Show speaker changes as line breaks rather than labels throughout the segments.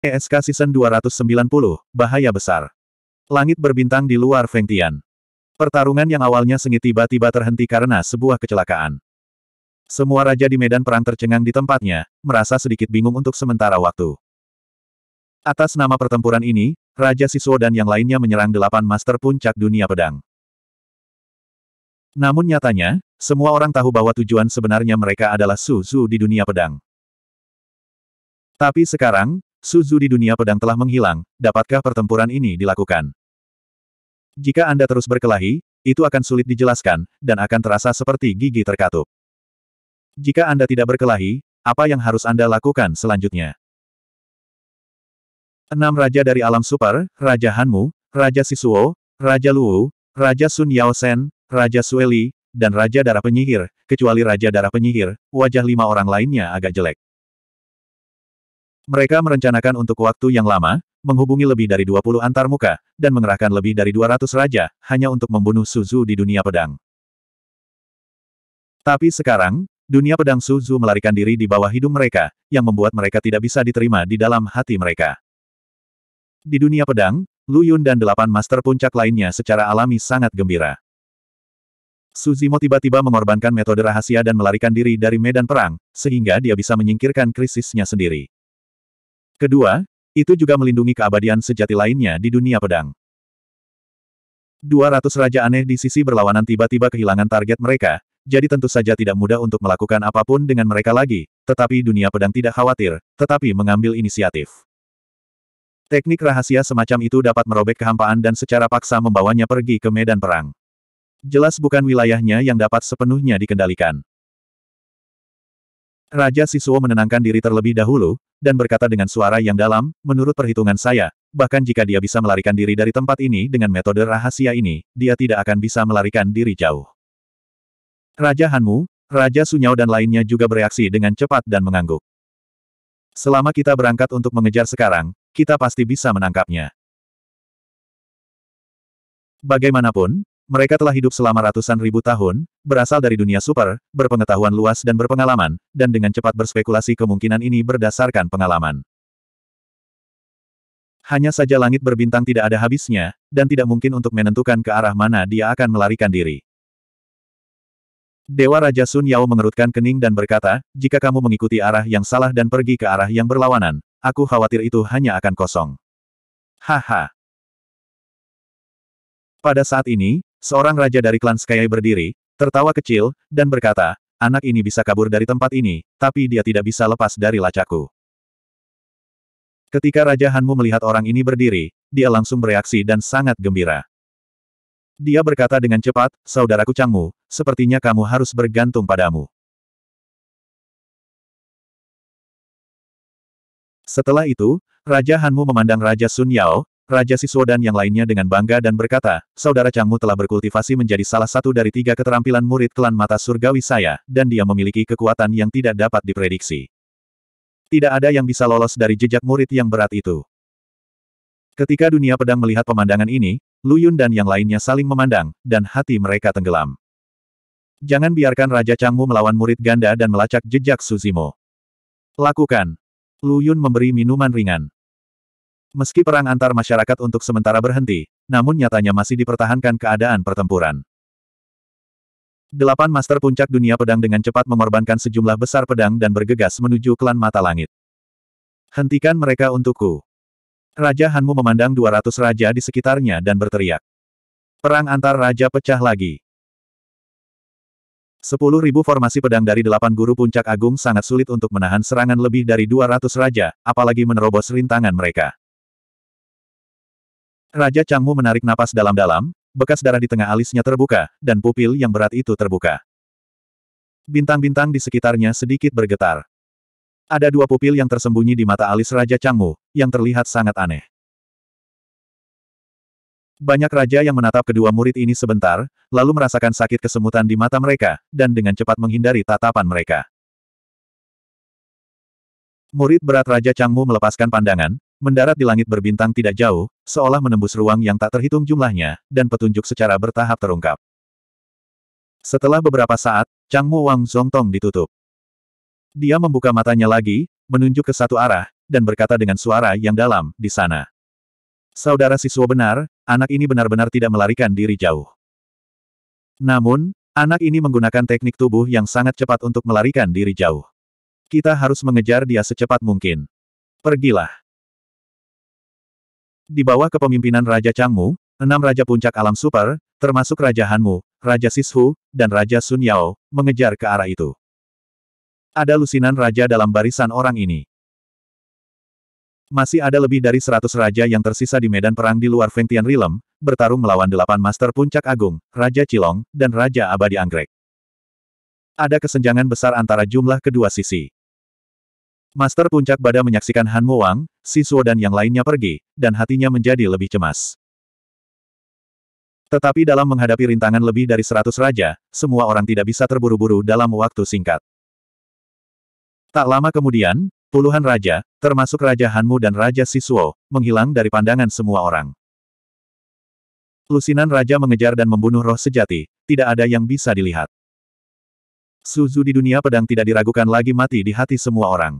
ESK Season 290, Bahaya Besar. Langit berbintang di luar Feng Tian. Pertarungan yang awalnya sengit tiba-tiba terhenti karena sebuah kecelakaan. Semua raja di medan perang tercengang di tempatnya, merasa sedikit bingung untuk sementara waktu. Atas nama pertempuran ini, Raja Siswo dan yang lainnya menyerang delapan master puncak dunia pedang. Namun nyatanya, semua orang tahu bahwa tujuan sebenarnya mereka adalah Su Zhu di dunia pedang. Tapi sekarang, Suzu di dunia pedang telah menghilang, dapatkah pertempuran ini dilakukan? Jika Anda terus berkelahi, itu akan sulit dijelaskan, dan akan terasa seperti gigi terkatup. Jika Anda tidak berkelahi, apa yang harus Anda lakukan selanjutnya? Enam Raja dari Alam Super, Raja Hanmu, Raja Sisuo, Raja Luwu, Raja Sun Yao Sen, Raja Sueli, dan Raja Darah Penyihir, kecuali Raja Darah Penyihir, wajah lima orang lainnya agak jelek. Mereka merencanakan untuk waktu yang lama, menghubungi lebih dari 20 antar muka, dan mengerahkan lebih dari 200 raja, hanya untuk membunuh Suzu di dunia pedang. Tapi sekarang, dunia pedang Suzu melarikan diri di bawah hidung mereka, yang membuat mereka tidak bisa diterima di dalam hati mereka. Di dunia pedang, Lu Yun dan delapan master puncak lainnya secara alami sangat gembira. Suzimo tiba-tiba mengorbankan metode rahasia dan melarikan diri dari medan perang, sehingga dia bisa menyingkirkan krisisnya sendiri. Kedua, itu juga melindungi keabadian sejati lainnya di dunia pedang. 200 raja aneh di sisi berlawanan tiba-tiba kehilangan target mereka, jadi tentu saja tidak mudah untuk melakukan apapun dengan mereka lagi, tetapi dunia pedang tidak khawatir, tetapi mengambil inisiatif. Teknik rahasia semacam itu dapat merobek kehampaan dan secara paksa membawanya pergi ke medan perang. Jelas bukan wilayahnya yang dapat sepenuhnya dikendalikan. Raja Sisuo menenangkan diri terlebih dahulu, dan berkata dengan suara yang dalam, menurut perhitungan saya, bahkan jika dia bisa melarikan diri dari tempat ini dengan metode rahasia ini, dia tidak akan bisa melarikan diri jauh. Raja Hanmu, Raja Sunyao dan lainnya juga bereaksi dengan cepat dan mengangguk. Selama kita berangkat untuk mengejar sekarang, kita pasti bisa menangkapnya. Bagaimanapun, mereka telah hidup selama ratusan ribu tahun, berasal dari dunia super, berpengetahuan luas dan berpengalaman, dan dengan cepat berspekulasi kemungkinan ini berdasarkan pengalaman. Hanya saja langit berbintang tidak ada habisnya, dan tidak mungkin untuk menentukan ke arah mana dia akan melarikan diri. Dewa Raja Sun Yao mengerutkan kening dan berkata, jika kamu mengikuti arah yang salah dan pergi ke arah yang berlawanan, aku khawatir itu hanya akan kosong. Haha. Pada saat ini, Seorang raja dari klan Skye berdiri, tertawa kecil, dan berkata, anak ini bisa kabur dari tempat ini, tapi dia tidak bisa lepas dari lacaku. Ketika Raja Hanmu melihat orang ini berdiri, dia langsung bereaksi dan sangat gembira. Dia berkata dengan cepat, Saudaraku Changmu,
sepertinya kamu harus bergantung padamu.
Setelah itu, Raja Hanmu memandang Raja Sun Yao, Raja Siswo dan yang lainnya dengan bangga dan berkata, Saudara Changmu telah berkultivasi menjadi salah satu dari tiga keterampilan murid klan mata surgawi saya, dan dia memiliki kekuatan yang tidak dapat diprediksi. Tidak ada yang bisa lolos dari jejak murid yang berat itu. Ketika dunia pedang melihat pemandangan ini, Lu Yun dan yang lainnya saling memandang, dan hati mereka tenggelam. Jangan biarkan Raja Changmu melawan murid ganda dan melacak jejak Suzimo. Lakukan. Lu Yun memberi minuman ringan. Meski perang antar masyarakat untuk sementara berhenti, namun nyatanya masih dipertahankan keadaan pertempuran. Delapan master puncak dunia pedang dengan cepat mengorbankan sejumlah besar pedang dan bergegas menuju klan mata langit. Hentikan mereka untukku. Raja Hanmu memandang 200 raja di sekitarnya dan berteriak. Perang antar raja pecah lagi. Sepuluh ribu formasi pedang dari delapan guru puncak agung sangat sulit untuk menahan serangan lebih dari 200 raja, apalagi menerobos rintangan mereka. Raja Changmu menarik napas dalam-dalam, bekas darah di tengah alisnya terbuka, dan pupil yang berat itu terbuka. Bintang-bintang di sekitarnya sedikit bergetar. Ada dua pupil yang tersembunyi di mata alis Raja Changmu, yang terlihat sangat aneh. Banyak raja yang menatap kedua murid ini sebentar, lalu merasakan sakit kesemutan di mata mereka, dan dengan cepat menghindari tatapan mereka. Murid berat Raja Changmu melepaskan pandangan, mendarat di langit berbintang tidak jauh, seolah menembus ruang yang tak terhitung jumlahnya, dan petunjuk secara bertahap terungkap. Setelah beberapa saat, Changmu Wang Zongtong ditutup. Dia membuka matanya lagi, menunjuk ke satu arah, dan berkata dengan suara yang dalam, di sana. Saudara siswa benar, anak ini benar-benar tidak melarikan diri jauh. Namun, anak ini menggunakan teknik tubuh yang sangat cepat untuk melarikan diri jauh. Kita harus mengejar dia secepat mungkin. Pergilah. Di bawah kepemimpinan Raja Changmu, enam Raja Puncak Alam Super, termasuk Raja Hanmu, Raja Sishu, dan Raja Sun Yao, mengejar ke arah itu. Ada lusinan raja dalam barisan orang ini. Masih ada lebih dari seratus raja yang tersisa di medan perang di luar Fengtian Realm, bertarung melawan delapan Master Puncak Agung, Raja Cilong, dan Raja Abadi Anggrek. Ada kesenjangan besar antara jumlah kedua sisi. Master Puncak Bada menyaksikan Han Mo Wang, Sisuo dan yang lainnya pergi, dan hatinya menjadi lebih cemas. Tetapi dalam menghadapi rintangan lebih dari seratus raja, semua orang tidak bisa terburu-buru dalam waktu singkat. Tak lama kemudian, puluhan raja, termasuk Raja Hanmu dan Raja Sisuo, menghilang dari pandangan semua orang. Lusinan raja mengejar dan membunuh roh sejati, tidak ada yang bisa dilihat. Suzu di dunia pedang tidak diragukan lagi mati di hati semua orang.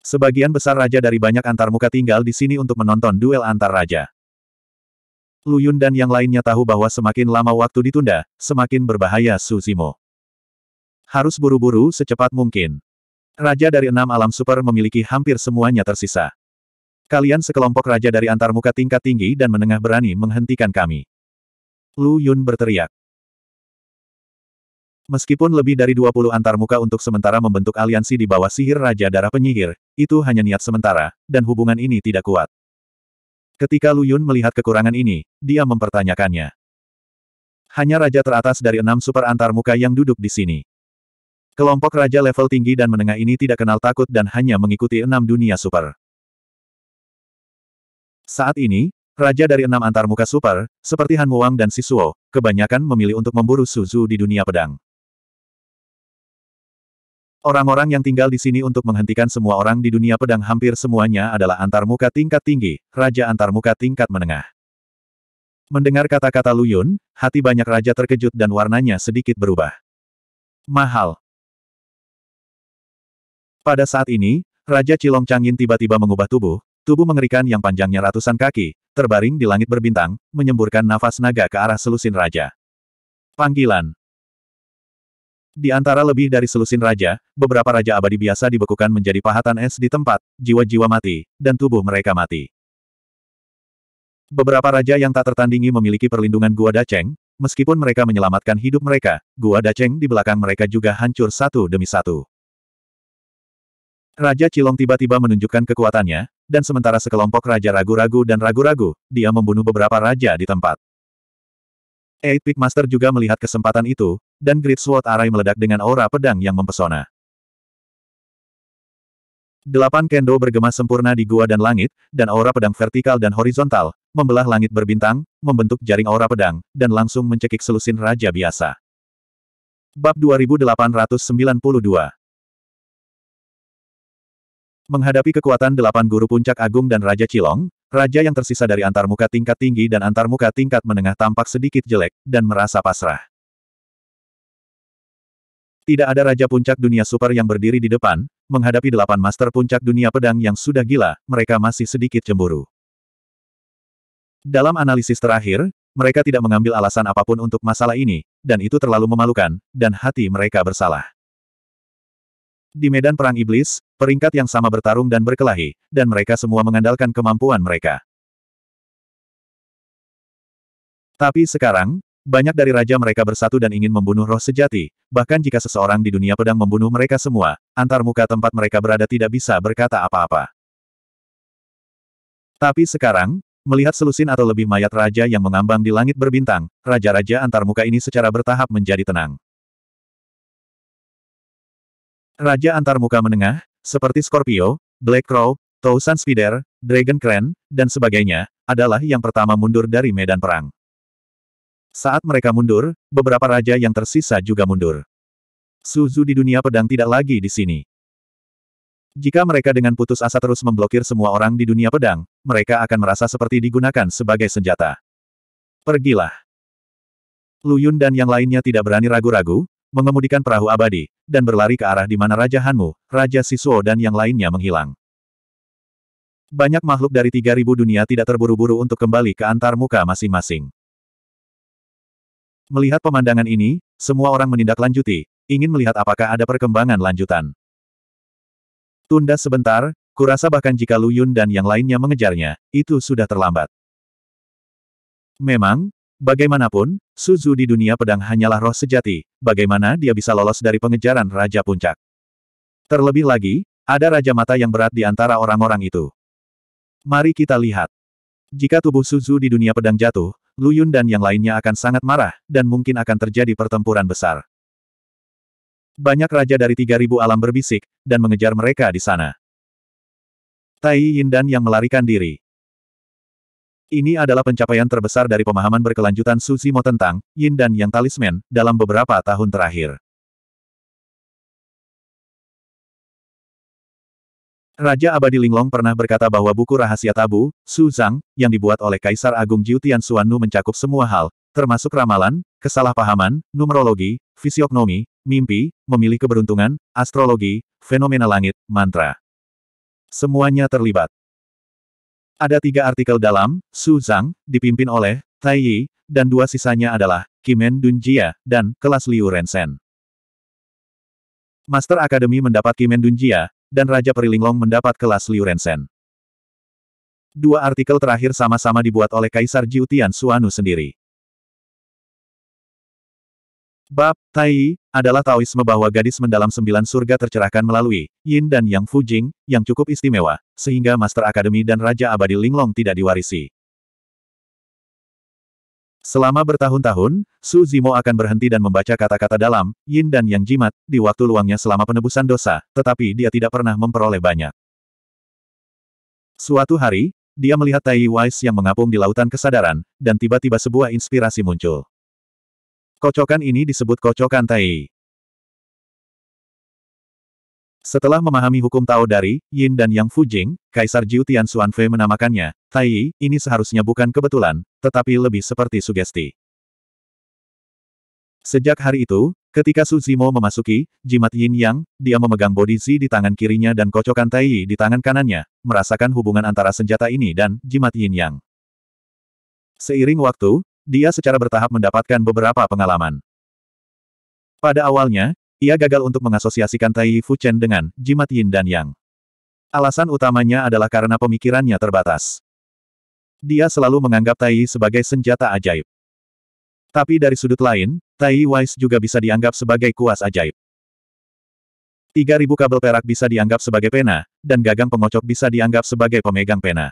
Sebagian besar raja dari banyak antarmuka tinggal di sini untuk menonton duel antar raja. Luyun dan yang lainnya tahu bahwa semakin lama waktu ditunda, semakin berbahaya Suzimo. Harus buru-buru secepat mungkin. Raja dari enam alam super memiliki hampir semuanya tersisa. Kalian sekelompok raja dari antarmuka tingkat tinggi dan menengah berani menghentikan kami. Lu Yun berteriak. Meskipun lebih dari 20 antarmuka untuk sementara membentuk aliansi di bawah sihir Raja Darah Penyihir, itu hanya niat sementara, dan hubungan ini tidak kuat. Ketika Lu Yun melihat kekurangan ini, dia mempertanyakannya. Hanya raja teratas dari enam super antarmuka yang duduk di sini. Kelompok raja level tinggi dan menengah ini tidak kenal takut dan hanya mengikuti enam dunia super. Saat ini, raja dari enam antarmuka super, seperti Han Wang dan Sisuo, kebanyakan memilih untuk memburu Suzu di dunia pedang. Orang-orang yang tinggal di sini untuk menghentikan semua orang di dunia pedang hampir semuanya adalah antarmuka tingkat tinggi, raja antarmuka tingkat menengah. Mendengar kata-kata Luyun, hati banyak raja terkejut dan warnanya sedikit berubah. Mahal. Pada saat ini, Raja Cilong Changin tiba-tiba mengubah tubuh, tubuh mengerikan yang panjangnya ratusan kaki, terbaring di langit berbintang, menyemburkan nafas naga ke arah selusin raja. Panggilan. Di antara lebih dari selusin raja, beberapa raja abadi biasa dibekukan menjadi pahatan es di tempat, jiwa-jiwa mati, dan tubuh mereka mati. Beberapa raja yang tak tertandingi memiliki perlindungan Gua Daceng, meskipun mereka menyelamatkan hidup mereka, Gua Daceng di belakang mereka juga hancur satu demi satu. Raja Cilong tiba-tiba menunjukkan kekuatannya, dan sementara sekelompok raja ragu-ragu dan ragu-ragu, dia membunuh beberapa raja di tempat. Eight Peak Master juga melihat kesempatan itu, dan Great Sword Array meledak dengan aura pedang yang mempesona. Delapan kendo bergema sempurna di gua dan langit, dan aura pedang vertikal dan horizontal, membelah langit berbintang, membentuk jaring aura pedang, dan langsung mencekik selusin raja biasa. Bab 2892 Menghadapi kekuatan delapan guru puncak agung dan Raja Cilong, raja yang tersisa dari antarmuka tingkat tinggi dan antarmuka tingkat menengah tampak sedikit jelek, dan merasa pasrah. Tidak ada Raja Puncak Dunia Super yang berdiri di depan, menghadapi delapan Master Puncak Dunia Pedang yang sudah gila, mereka masih sedikit cemburu. Dalam analisis terakhir, mereka tidak mengambil alasan apapun untuk masalah ini, dan itu terlalu memalukan, dan hati mereka bersalah. Di medan perang iblis, peringkat yang sama bertarung dan berkelahi, dan mereka semua mengandalkan kemampuan mereka. Tapi sekarang, banyak dari raja mereka bersatu dan ingin membunuh roh sejati, bahkan jika seseorang di dunia pedang membunuh mereka semua, antar muka tempat mereka berada tidak bisa berkata apa-apa. Tapi sekarang, melihat selusin atau lebih mayat raja yang mengambang di langit berbintang, raja-raja antar muka ini secara bertahap menjadi tenang. Raja antar muka menengah, seperti Scorpio, Black Crow, Tausan Spider, Dragon Crane, dan sebagainya, adalah yang pertama mundur dari medan perang. Saat mereka mundur, beberapa raja yang tersisa juga mundur. Suzu di dunia pedang tidak lagi di sini. Jika mereka dengan putus asa terus memblokir semua orang di dunia pedang, mereka akan merasa seperti digunakan sebagai senjata. Pergilah. Luyun dan yang lainnya tidak berani ragu-ragu, mengemudikan perahu abadi, dan berlari ke arah di mana Raja Hanmu, Raja Sisuo dan yang lainnya menghilang. Banyak makhluk dari 3000 dunia tidak terburu-buru untuk kembali ke antar muka masing-masing. Melihat pemandangan ini, semua orang menindaklanjuti, ingin melihat apakah ada perkembangan lanjutan. Tunda sebentar, kurasa bahkan jika Lu Yun dan yang lainnya mengejarnya, itu sudah terlambat. Memang, bagaimanapun, Suzu di dunia pedang hanyalah roh sejati, bagaimana dia bisa lolos dari pengejaran Raja Puncak. Terlebih lagi, ada Raja Mata yang berat di antara orang-orang itu. Mari kita lihat. Jika tubuh Suzu di dunia pedang jatuh, Lu Yun dan yang lainnya akan sangat marah, dan mungkin akan terjadi pertempuran besar. Banyak raja dari 3000 alam berbisik, dan mengejar mereka di sana. Tai Yin dan yang melarikan diri. Ini adalah pencapaian terbesar dari pemahaman berkelanjutan Su Zimo tentang Yin dan Yang Talisman dalam
beberapa tahun terakhir.
Raja Abadi Linglong pernah berkata bahwa buku rahasia tabu, Su Zhang, yang dibuat oleh Kaisar Agung Jiu Tian mencakup semua hal, termasuk ramalan, kesalahpahaman, numerologi, fisiognomi, mimpi, memilih keberuntungan, astrologi, fenomena langit, mantra. Semuanya terlibat. Ada tiga artikel dalam, Su Zhang, dipimpin oleh Tai Yi, dan dua sisanya adalah Kimen Dunjia dan kelas Liu Rensen. Master Akademi mendapat Kimen Dunjia, dan Raja Perilinglong mendapat kelas Liu Rensen. Dua artikel terakhir sama-sama dibuat oleh Kaisar Jiutian Suanu sendiri. Bab Tai adalah Taoisme bahwa gadis mendalam sembilan surga tercerahkan melalui Yin dan Yang Fujing, yang cukup istimewa, sehingga Master Akademi dan Raja Abadi Linglong tidak diwarisi. Selama bertahun-tahun, Su Zimo akan berhenti dan membaca kata-kata dalam, yin dan yang jimat, di waktu luangnya selama penebusan dosa, tetapi dia tidak pernah memperoleh banyak. Suatu hari, dia melihat Tai Wise yang mengapung di lautan kesadaran, dan tiba-tiba sebuah inspirasi muncul. Kocokan ini disebut kocokan Tai. Setelah memahami hukum Tao dari Yin dan Yang Fujing, Kaisar Jiu Tian Fei menamakannya, Tai Yi, ini seharusnya bukan kebetulan, tetapi lebih seperti sugesti. Sejak hari itu, ketika Su Zimo memasuki jimat Yin Yang, dia memegang bodi Zi di tangan kirinya dan kocokan Tai Yi di tangan kanannya, merasakan hubungan antara senjata ini dan jimat Yin Yang. Seiring waktu, dia secara bertahap mendapatkan beberapa pengalaman. Pada awalnya, ia gagal untuk mengasosiasikan Tai Fu Chen dengan jimat yin dan yang. Alasan utamanya adalah karena pemikirannya terbatas. Dia selalu menganggap Tai sebagai senjata ajaib. Tapi dari sudut lain, Tai Wise juga bisa dianggap sebagai kuas ajaib. 3000 kabel perak bisa dianggap sebagai pena, dan gagang pengocok bisa dianggap sebagai pemegang pena.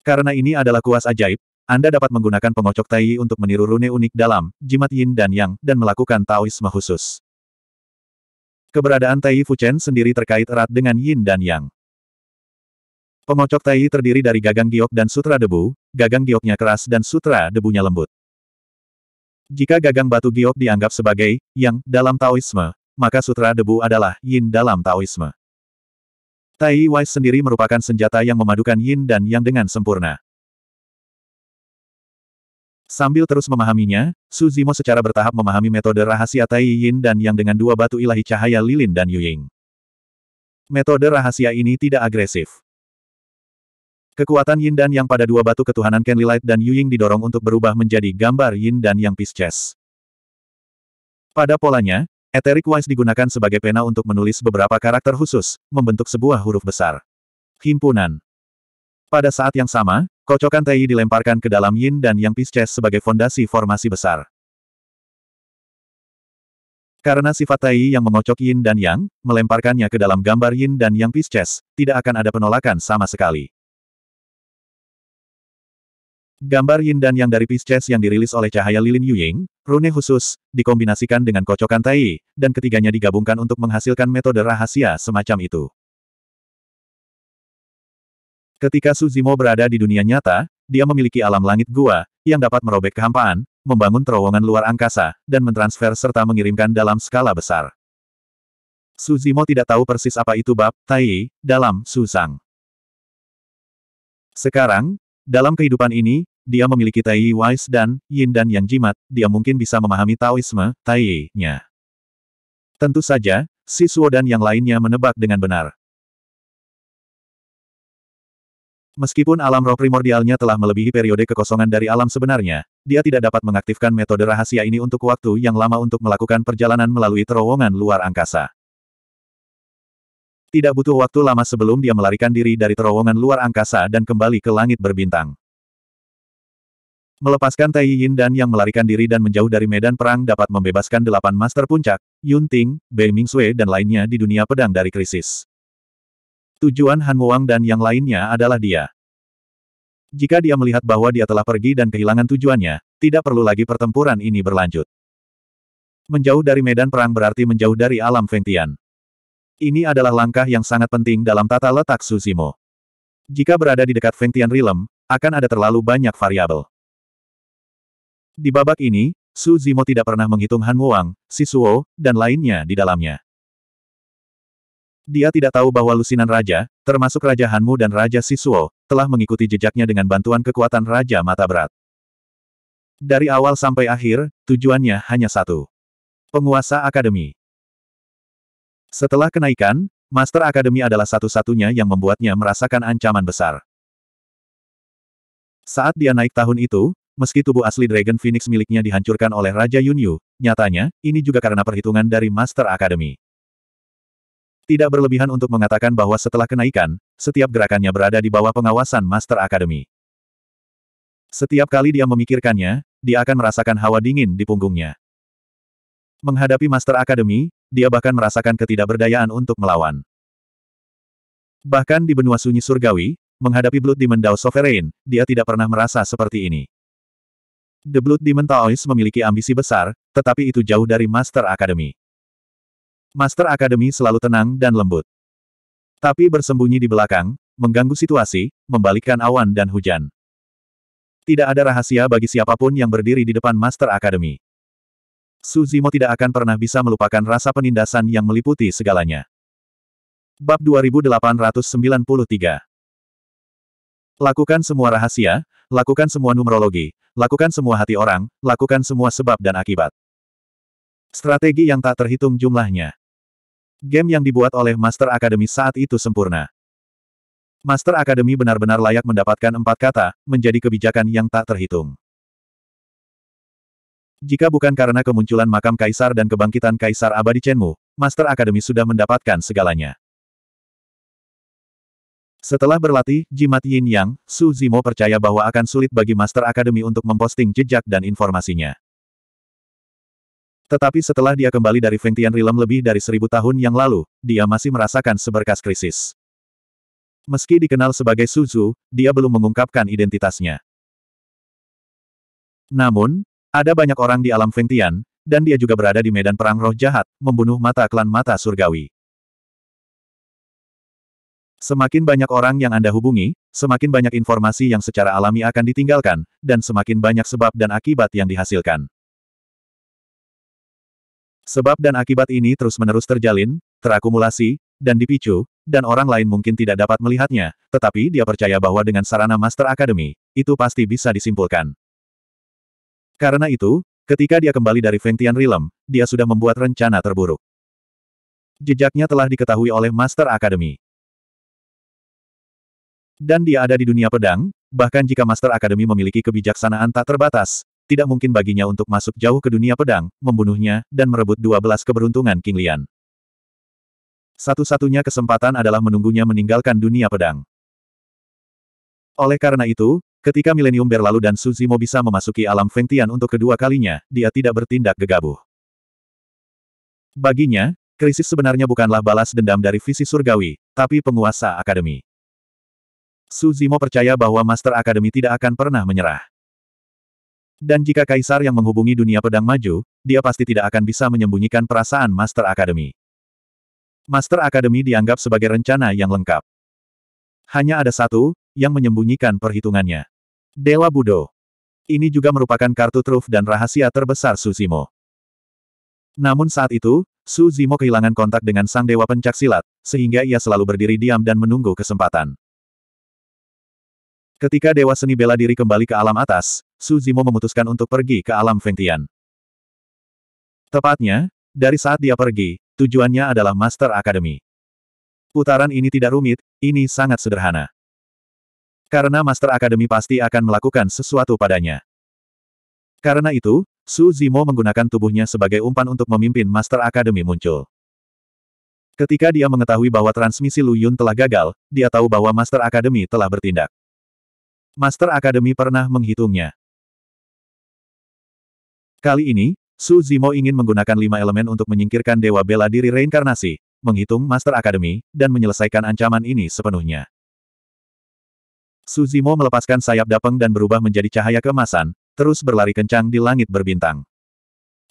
Karena ini adalah kuas ajaib, anda dapat menggunakan pengocok tai untuk meniru rune unik dalam jimat yin dan yang, dan melakukan taoisme khusus. Keberadaan tai Fuchen sendiri terkait erat dengan yin dan yang. Pengocok tai terdiri dari gagang giok dan sutra debu, gagang gioknya keras dan sutra debunya lembut. Jika gagang batu giok dianggap sebagai yang dalam taoisme, maka sutra debu adalah yin dalam taoisme. Tai Wise sendiri merupakan senjata yang memadukan yin dan yang dengan sempurna. Sambil terus memahaminya, Suzimo secara bertahap memahami metode rahasia Tai Yin dan Yang dengan dua batu ilahi cahaya lilin dan Yuying. Metode rahasia ini tidak agresif. Kekuatan Yin dan Yang pada dua batu ketuhanan Kenli Light dan Yuying didorong untuk berubah menjadi gambar Yin dan Yang Pisces. Pada polanya, Etheric Wise digunakan sebagai pena untuk menulis beberapa karakter khusus, membentuk sebuah huruf besar. Himpunan. Pada saat yang sama, Kocokan Tei dilemparkan ke dalam Yin dan Yang Pisces sebagai fondasi formasi besar. Karena sifat Tai yang mengocok Yin dan Yang, melemparkannya ke dalam gambar Yin dan Yang Pisces, tidak akan ada penolakan sama sekali. Gambar Yin dan Yang dari Pisces yang dirilis oleh cahaya lilin Yuying, rune khusus, dikombinasikan dengan kocokan Tai, dan ketiganya digabungkan untuk menghasilkan metode rahasia semacam itu. Ketika Suzimo berada di dunia nyata, dia memiliki alam langit gua, yang dapat merobek kehampaan, membangun terowongan luar angkasa, dan mentransfer serta mengirimkan dalam skala besar. Suzimo tidak tahu persis apa itu bab, tai, dalam, susang. Sekarang, dalam kehidupan ini, dia memiliki tai wise dan, yin dan yang jimat, dia mungkin bisa memahami Taoisme, tai-nya. Tentu saja, Siswo dan yang lainnya menebak dengan benar. Meskipun alam roh primordialnya telah melebihi periode kekosongan dari alam sebenarnya, dia tidak dapat mengaktifkan metode rahasia ini untuk waktu yang lama untuk melakukan perjalanan melalui terowongan luar angkasa. Tidak butuh waktu lama sebelum dia melarikan diri dari terowongan luar angkasa dan kembali ke langit berbintang. Melepaskan Tai Yin dan yang melarikan diri dan menjauh dari medan perang dapat membebaskan delapan master puncak, Yun Ting, Bei Ming Sui dan lainnya di dunia pedang dari krisis. Tujuan Han Wang dan yang lainnya adalah dia. Jika dia melihat bahwa dia telah pergi dan kehilangan tujuannya, tidak perlu lagi pertempuran ini berlanjut. Menjauh dari medan perang berarti menjauh dari alam Feng Tian. Ini adalah langkah yang sangat penting dalam tata letak Suzimo. Jika berada di dekat Feng Tian Realm, akan ada terlalu banyak variabel. Di babak ini, Su Zimo tidak pernah menghitung Han Wang, Si Suo, dan lainnya di dalamnya. Dia tidak tahu bahwa lusinan raja, termasuk Raja Hanmu dan Raja Sisuo, telah mengikuti jejaknya dengan bantuan kekuatan Raja Mata Berat. Dari awal sampai akhir, tujuannya hanya satu. Penguasa Akademi. Setelah kenaikan, Master Akademi adalah satu-satunya yang membuatnya merasakan ancaman besar. Saat dia naik tahun itu, meski tubuh asli Dragon Phoenix miliknya dihancurkan oleh Raja Yunyu, nyatanya, ini juga karena perhitungan dari Master Akademi. Tidak berlebihan untuk mengatakan bahwa setelah kenaikan, setiap gerakannya berada di bawah pengawasan Master Academy. Setiap kali dia memikirkannya, dia akan merasakan hawa dingin di punggungnya. Menghadapi Master Academy, dia bahkan merasakan ketidakberdayaan untuk melawan. Bahkan di benua sunyi surgawi, menghadapi Blood Demon Dao Sovereign, dia tidak pernah merasa seperti ini. The Blood Demon Taoist memiliki ambisi besar, tetapi itu jauh dari Master Academy. Master Akademi selalu tenang dan lembut. Tapi bersembunyi di belakang, mengganggu situasi, membalikkan awan dan hujan. Tidak ada rahasia bagi siapapun yang berdiri di depan Master Akademi. Suzimo tidak akan pernah bisa melupakan rasa penindasan yang meliputi segalanya. Bab 2893 Lakukan semua rahasia, lakukan semua numerologi, lakukan semua hati orang, lakukan semua sebab dan akibat. Strategi yang tak terhitung jumlahnya. Game yang dibuat oleh Master Academy saat itu sempurna. Master Academy benar-benar layak mendapatkan empat kata, menjadi kebijakan yang tak terhitung. Jika bukan karena kemunculan makam kaisar dan kebangkitan kaisar abadi Chenmu, Master Academy sudah mendapatkan segalanya. Setelah berlatih, jimat Yin Yang, Su Zimo percaya bahwa akan sulit bagi Master Academy untuk memposting jejak dan informasinya. Tetapi setelah dia kembali dari Feng Tian Rilem lebih dari seribu tahun yang lalu, dia masih merasakan seberkas krisis. Meski dikenal sebagai Suzu, dia belum mengungkapkan identitasnya. Namun, ada banyak orang di alam Feng Tian, dan dia juga berada di medan perang roh jahat, membunuh mata klan mata surgawi. Semakin banyak orang yang Anda hubungi, semakin banyak informasi yang secara alami akan ditinggalkan, dan semakin banyak sebab dan akibat yang dihasilkan. Sebab dan akibat ini terus-menerus terjalin, terakumulasi, dan dipicu, dan orang lain mungkin tidak dapat melihatnya, tetapi dia percaya bahwa dengan sarana Master Academy, itu pasti bisa disimpulkan. Karena itu, ketika dia kembali dari Ventian Realm, dia sudah membuat rencana terburuk. Jejaknya telah diketahui oleh Master Academy. Dan dia ada di dunia pedang, bahkan jika Master Academy memiliki kebijaksanaan tak terbatas, tidak mungkin baginya untuk masuk jauh ke dunia pedang, membunuhnya, dan merebut dua belas keberuntungan King Lian. Satu-satunya kesempatan adalah menunggunya meninggalkan dunia pedang. Oleh karena itu, ketika Millennium berlalu dan Suzimo bisa memasuki alam Fengtian untuk kedua kalinya, dia tidak bertindak gegabah. Baginya, krisis sebenarnya bukanlah balas dendam dari visi surgawi, tapi penguasa akademi. Suzimo percaya bahwa Master Akademi tidak akan pernah menyerah. Dan jika Kaisar yang menghubungi dunia pedang maju, dia pasti tidak akan bisa menyembunyikan perasaan Master Academy. Master Academy dianggap sebagai rencana yang lengkap. Hanya ada satu, yang menyembunyikan perhitungannya. Dewa Budo. Ini juga merupakan kartu truf dan rahasia terbesar Suzimo. Namun saat itu, Suzimo kehilangan kontak dengan sang dewa pencaksilat, sehingga ia selalu berdiri diam dan menunggu kesempatan. Ketika Dewa Seni Bela Diri kembali ke alam atas, Su Zimo memutuskan untuk pergi ke alam Fengtian. Tepatnya, dari saat dia pergi, tujuannya adalah Master Academy. Putaran ini tidak rumit, ini sangat sederhana. Karena Master Academy pasti akan melakukan sesuatu padanya. Karena itu, Su Zimo menggunakan tubuhnya sebagai umpan untuk memimpin Master Academy muncul. Ketika dia mengetahui bahwa transmisi Lu Yun telah gagal, dia tahu bahwa Master Academy telah bertindak. Master Academy pernah menghitungnya. Kali ini, Su Zimo ingin menggunakan lima elemen untuk menyingkirkan Dewa Bela Diri Reinkarnasi, menghitung Master Academy, dan menyelesaikan ancaman ini sepenuhnya. Su Zimo melepaskan sayap dapeng dan berubah menjadi cahaya kemasan, terus berlari kencang di langit berbintang.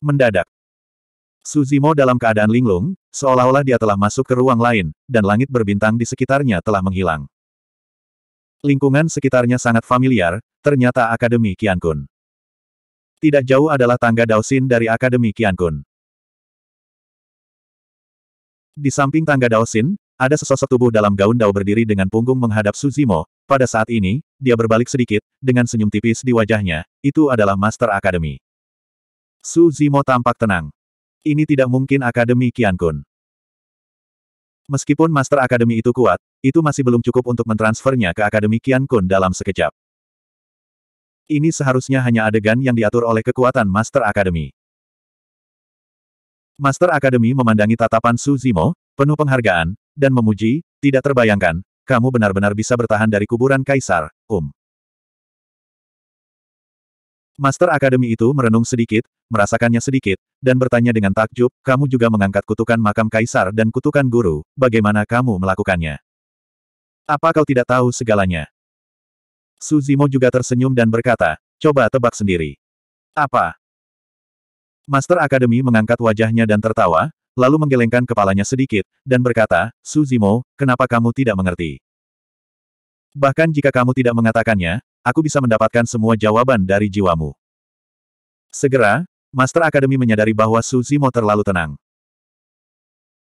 Mendadak. Su Zimo dalam keadaan linglung, seolah-olah dia telah masuk ke ruang lain, dan langit berbintang di sekitarnya telah menghilang. Lingkungan sekitarnya sangat familiar, ternyata Akademi Kiankun. Tidak jauh adalah tangga Daosin dari Akademi Qiankun. Di samping tangga Daosin, ada sesosok tubuh dalam gaun dao berdiri dengan punggung menghadap Suzimo. Pada saat ini, dia berbalik sedikit, dengan senyum tipis di wajahnya, itu adalah Master Su Suzimo tampak tenang. Ini tidak mungkin Akademi Qiankun. Meskipun Master Akademi itu kuat, itu masih belum cukup untuk mentransfernya ke Akademi Qiankun dalam sekejap. Ini seharusnya hanya adegan yang diatur oleh kekuatan Master Academy. Master Academy memandangi tatapan Su Zimo, penuh penghargaan, dan memuji, tidak terbayangkan, kamu benar-benar bisa bertahan dari kuburan Kaisar, Um. Master Academy itu merenung sedikit, merasakannya sedikit, dan bertanya dengan takjub, kamu juga mengangkat kutukan makam kaisar dan kutukan guru, bagaimana kamu melakukannya? Apa kau tidak tahu segalanya? Suzimo juga tersenyum dan berkata, coba tebak sendiri. Apa? Master Akademi mengangkat wajahnya dan tertawa, lalu menggelengkan kepalanya sedikit, dan berkata, Suzimo, kenapa kamu tidak mengerti? Bahkan jika kamu tidak mengatakannya, aku bisa mendapatkan semua jawaban dari jiwamu. Segera, Master Akademi menyadari bahwa Suzimo terlalu tenang.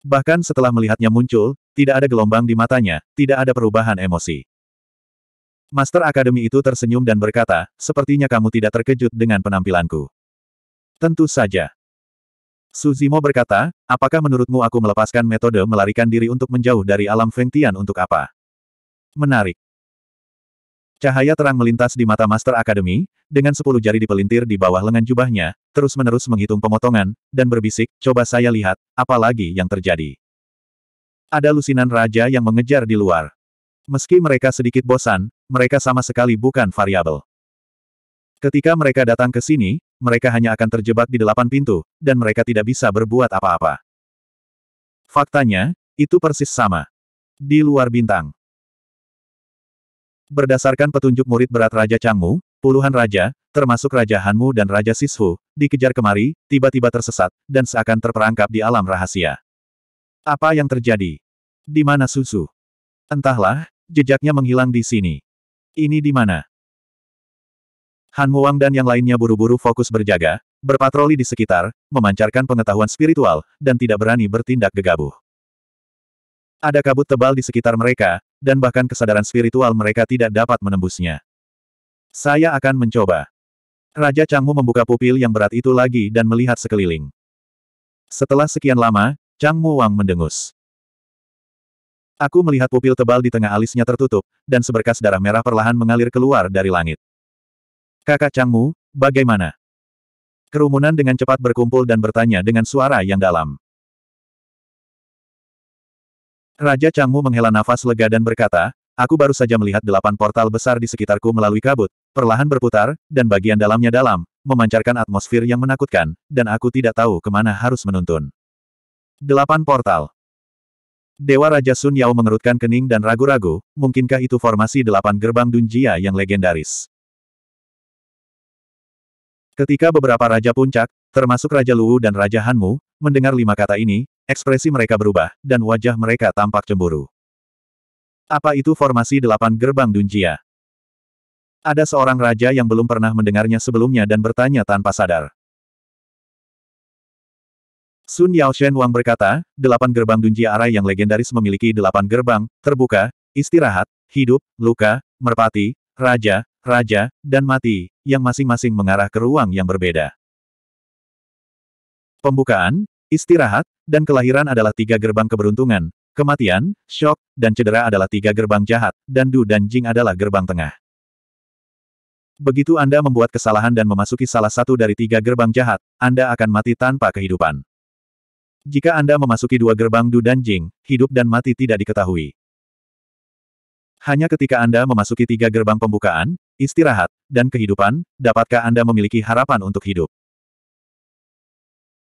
Bahkan setelah melihatnya muncul, tidak ada gelombang di matanya, tidak ada perubahan emosi. Master Akademi itu tersenyum dan berkata, sepertinya kamu tidak terkejut dengan penampilanku. Tentu saja. Suzimo berkata, apakah menurutmu aku melepaskan metode melarikan diri untuk menjauh dari alam Fengtian untuk apa? Menarik. Cahaya terang melintas di mata Master Akademi, dengan sepuluh jari dipelintir di bawah lengan jubahnya, terus-menerus menghitung pemotongan, dan berbisik, coba saya lihat, apa lagi yang terjadi. Ada lusinan raja yang mengejar di luar. Meski mereka sedikit bosan, mereka sama sekali bukan variabel. Ketika mereka datang ke sini, mereka hanya akan terjebak di delapan pintu, dan mereka tidak bisa berbuat apa-apa. Faktanya, itu persis sama. Di luar bintang. Berdasarkan petunjuk murid berat Raja Changmu, puluhan raja, termasuk Raja Hanmu dan Raja Sishu, dikejar kemari, tiba-tiba tersesat, dan seakan terperangkap di alam rahasia. Apa yang terjadi? Di mana susu? Entahlah, jejaknya menghilang di sini. Ini di mana? Han Muang dan yang lainnya buru-buru fokus berjaga, berpatroli di sekitar, memancarkan pengetahuan spiritual, dan tidak berani bertindak gegabah. Ada kabut tebal di sekitar mereka, dan bahkan kesadaran spiritual mereka tidak dapat menembusnya. Saya akan mencoba. Raja Changmu membuka pupil yang berat itu lagi dan melihat sekeliling. Setelah sekian lama, Changmu Wang mendengus. Aku melihat pupil tebal di tengah alisnya tertutup, dan seberkas darah merah perlahan mengalir keluar dari langit. Kakak Changmu, bagaimana? Kerumunan dengan cepat berkumpul dan bertanya dengan suara yang dalam. Raja Changmu menghela nafas lega dan berkata, Aku baru saja melihat delapan portal besar di sekitarku melalui kabut, perlahan berputar, dan bagian dalamnya dalam, memancarkan atmosfer yang menakutkan, dan aku tidak tahu kemana harus menuntun. Delapan portal. Dewa Raja Sun Yao mengerutkan kening dan ragu-ragu, mungkinkah itu formasi delapan gerbang Dunjia yang legendaris? Ketika beberapa Raja Puncak, termasuk Raja Luwu dan Raja Hanmu, mendengar lima kata ini, ekspresi mereka berubah, dan wajah mereka tampak cemburu. Apa itu formasi delapan gerbang Dunjia? Ada seorang raja yang belum pernah mendengarnya sebelumnya dan bertanya tanpa sadar. Sun Yao Shen Wang berkata, delapan gerbang Dunjia Arai yang legendaris memiliki delapan gerbang, terbuka, istirahat, hidup, luka, merpati, raja, raja, dan mati, yang masing-masing mengarah ke ruang yang berbeda. Pembukaan, istirahat, dan kelahiran adalah tiga gerbang keberuntungan, kematian, shock, dan cedera adalah tiga gerbang jahat, dan Du dan Jing adalah gerbang tengah. Begitu Anda membuat kesalahan dan memasuki salah satu dari tiga gerbang jahat, Anda akan mati tanpa kehidupan. Jika Anda memasuki dua gerbang Du dan Jing, hidup dan mati tidak diketahui. Hanya ketika Anda memasuki tiga gerbang pembukaan, istirahat, dan kehidupan, dapatkah Anda memiliki harapan untuk hidup.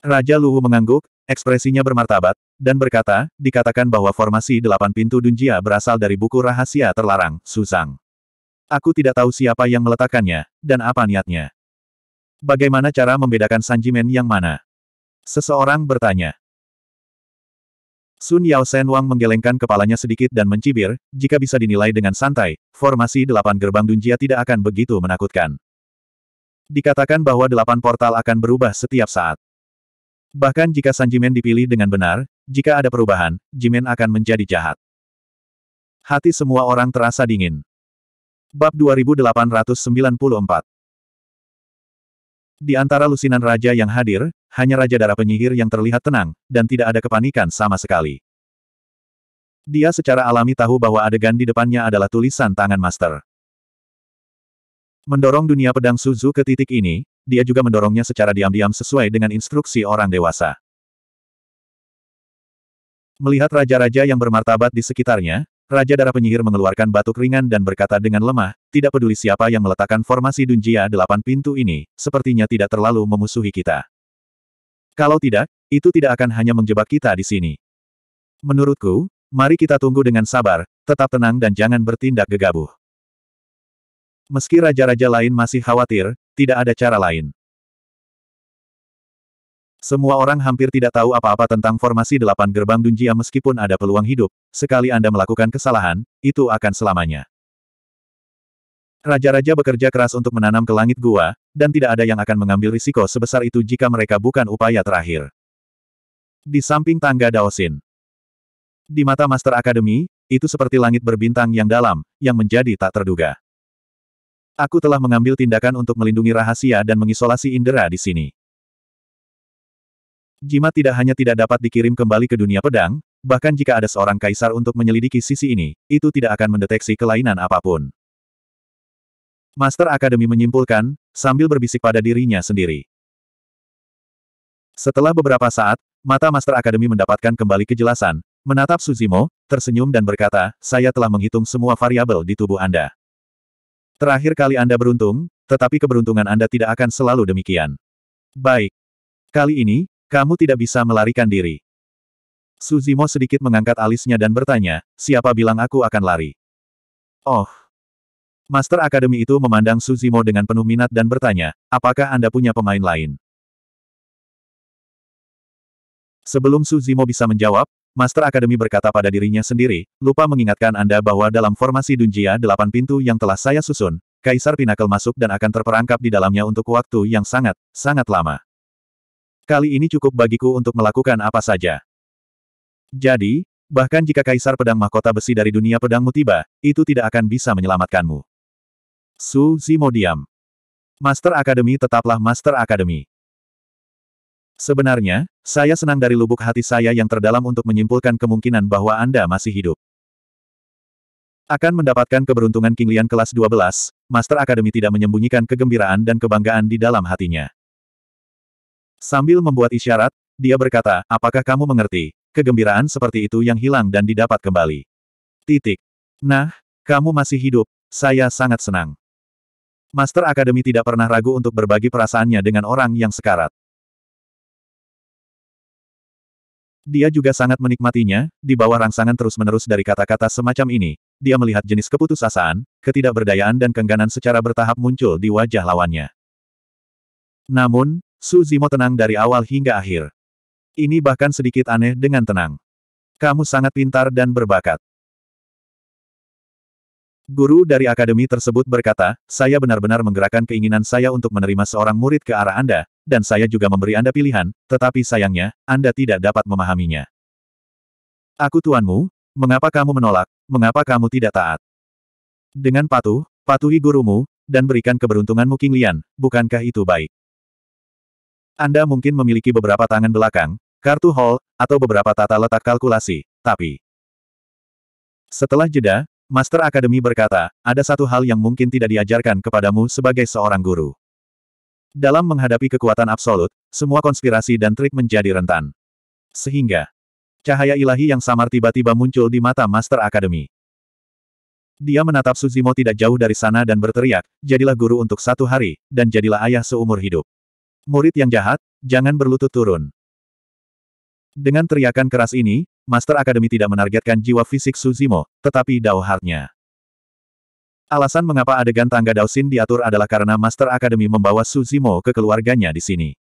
Raja Luhu mengangguk, ekspresinya bermartabat, dan berkata, dikatakan bahwa formasi delapan pintu Dunjia berasal dari buku rahasia terlarang, Susang. Aku tidak tahu siapa yang meletakkannya, dan apa niatnya. Bagaimana cara membedakan Sanjimen yang mana? Seseorang bertanya. Sun Yao Sen Wang menggelengkan kepalanya sedikit dan mencibir, jika bisa dinilai dengan santai, formasi delapan gerbang Dunjia tidak akan begitu menakutkan. Dikatakan bahwa delapan portal akan berubah setiap saat. Bahkan jika San Jimen dipilih dengan benar, jika ada perubahan, Jimen akan menjadi jahat. Hati semua orang terasa dingin. Bab 2894 di antara lusinan raja yang hadir, hanya Raja Darah Penyihir yang terlihat tenang, dan tidak ada kepanikan sama sekali. Dia secara alami tahu bahwa adegan di depannya adalah tulisan tangan master. Mendorong dunia pedang Suzu ke titik ini, dia juga mendorongnya secara diam-diam sesuai dengan instruksi orang dewasa. Melihat raja-raja yang bermartabat di sekitarnya, Raja Darah Penyihir mengeluarkan batuk ringan dan berkata dengan lemah, tidak peduli siapa yang meletakkan formasi Dunjia delapan pintu ini, sepertinya tidak terlalu memusuhi kita. Kalau tidak, itu tidak akan hanya menjebak kita di sini. Menurutku, mari kita tunggu dengan sabar, tetap tenang dan jangan bertindak gegabah. Meski raja-raja lain masih khawatir, tidak ada cara lain. Semua orang hampir tidak tahu apa-apa tentang formasi delapan gerbang Dunjia meskipun ada peluang hidup, sekali Anda melakukan kesalahan, itu akan selamanya. Raja-raja bekerja keras untuk menanam ke langit gua, dan tidak ada yang akan mengambil risiko sebesar itu jika mereka bukan upaya terakhir. Di samping tangga Daosin. Di mata Master Akademi, itu seperti langit berbintang yang dalam, yang menjadi tak terduga. Aku telah mengambil tindakan untuk melindungi rahasia dan mengisolasi Indera di sini. Jimat tidak hanya tidak dapat dikirim kembali ke dunia pedang, bahkan jika ada seorang kaisar untuk menyelidiki sisi ini, itu tidak akan mendeteksi kelainan apapun. Master Akademi menyimpulkan, sambil berbisik pada dirinya sendiri. Setelah beberapa saat, mata Master Akademi mendapatkan kembali kejelasan, menatap Suzimo, tersenyum dan berkata, saya telah menghitung semua variabel di tubuh Anda. Terakhir kali Anda beruntung, tetapi keberuntungan Anda tidak akan selalu demikian. Baik. Kali ini, kamu tidak bisa melarikan diri. Suzimo sedikit mengangkat alisnya dan bertanya, siapa bilang aku akan lari? Oh. Master Akademi itu memandang Suzimo dengan penuh minat dan bertanya, apakah Anda punya pemain lain? Sebelum Suzimo bisa menjawab, Master Akademi berkata pada dirinya sendiri, lupa mengingatkan Anda bahwa dalam formasi Dunjia delapan pintu yang telah saya susun, Kaisar Pinakel masuk dan akan terperangkap di dalamnya untuk waktu yang sangat, sangat lama. Kali ini cukup bagiku untuk melakukan apa saja. Jadi, bahkan jika Kaisar Pedang Mahkota Besi dari dunia pedangmu tiba, itu tidak akan bisa menyelamatkanmu. Su Zimo diam. Master Akademi tetaplah Master Akademi. Sebenarnya, saya senang dari lubuk hati saya yang terdalam untuk menyimpulkan kemungkinan bahwa Anda masih hidup. Akan mendapatkan keberuntungan King Lian kelas 12, Master Akademi tidak menyembunyikan kegembiraan dan kebanggaan di dalam hatinya. Sambil membuat isyarat, dia berkata, apakah kamu mengerti? Kegembiraan seperti itu yang hilang dan didapat kembali. Titik. Nah, kamu masih hidup. Saya sangat senang. Master Akademi tidak pernah ragu untuk berbagi perasaannya dengan orang yang sekarat. Dia juga sangat menikmatinya, di bawah rangsangan terus-menerus dari kata-kata semacam ini, dia melihat jenis keputusasaan, ketidakberdayaan dan kengganan secara bertahap muncul di wajah lawannya. Namun, Su Zimo tenang dari awal hingga akhir. Ini bahkan sedikit aneh dengan tenang. Kamu sangat pintar dan berbakat. Guru dari akademi tersebut berkata, saya benar-benar menggerakkan keinginan saya untuk menerima seorang murid ke arah Anda, dan saya juga memberi Anda pilihan, tetapi sayangnya, Anda tidak dapat memahaminya. Aku tuanmu, mengapa kamu menolak, mengapa kamu tidak taat? Dengan patuh, patuhi gurumu, dan berikan keberuntunganmu King Lian, bukankah itu baik? Anda mungkin memiliki beberapa tangan belakang, kartu hall, atau beberapa tata letak kalkulasi, tapi... Setelah jeda, Master Akademi berkata, ada satu hal yang mungkin tidak diajarkan kepadamu sebagai seorang guru. Dalam menghadapi kekuatan absolut, semua konspirasi dan trik menjadi rentan. Sehingga, cahaya ilahi yang samar tiba-tiba muncul di mata Master Akademi. Dia menatap Suzimo tidak jauh dari sana dan berteriak, jadilah guru untuk satu hari, dan jadilah ayah seumur hidup. Murid yang jahat, jangan berlutut turun. Dengan teriakan keras ini, Master Akademi tidak menargetkan jiwa fisik Suzimo, tetapi Dao Heart-nya. Alasan mengapa adegan tangga Daosin diatur adalah karena Master Akademi membawa Suzimo ke keluarganya di sini.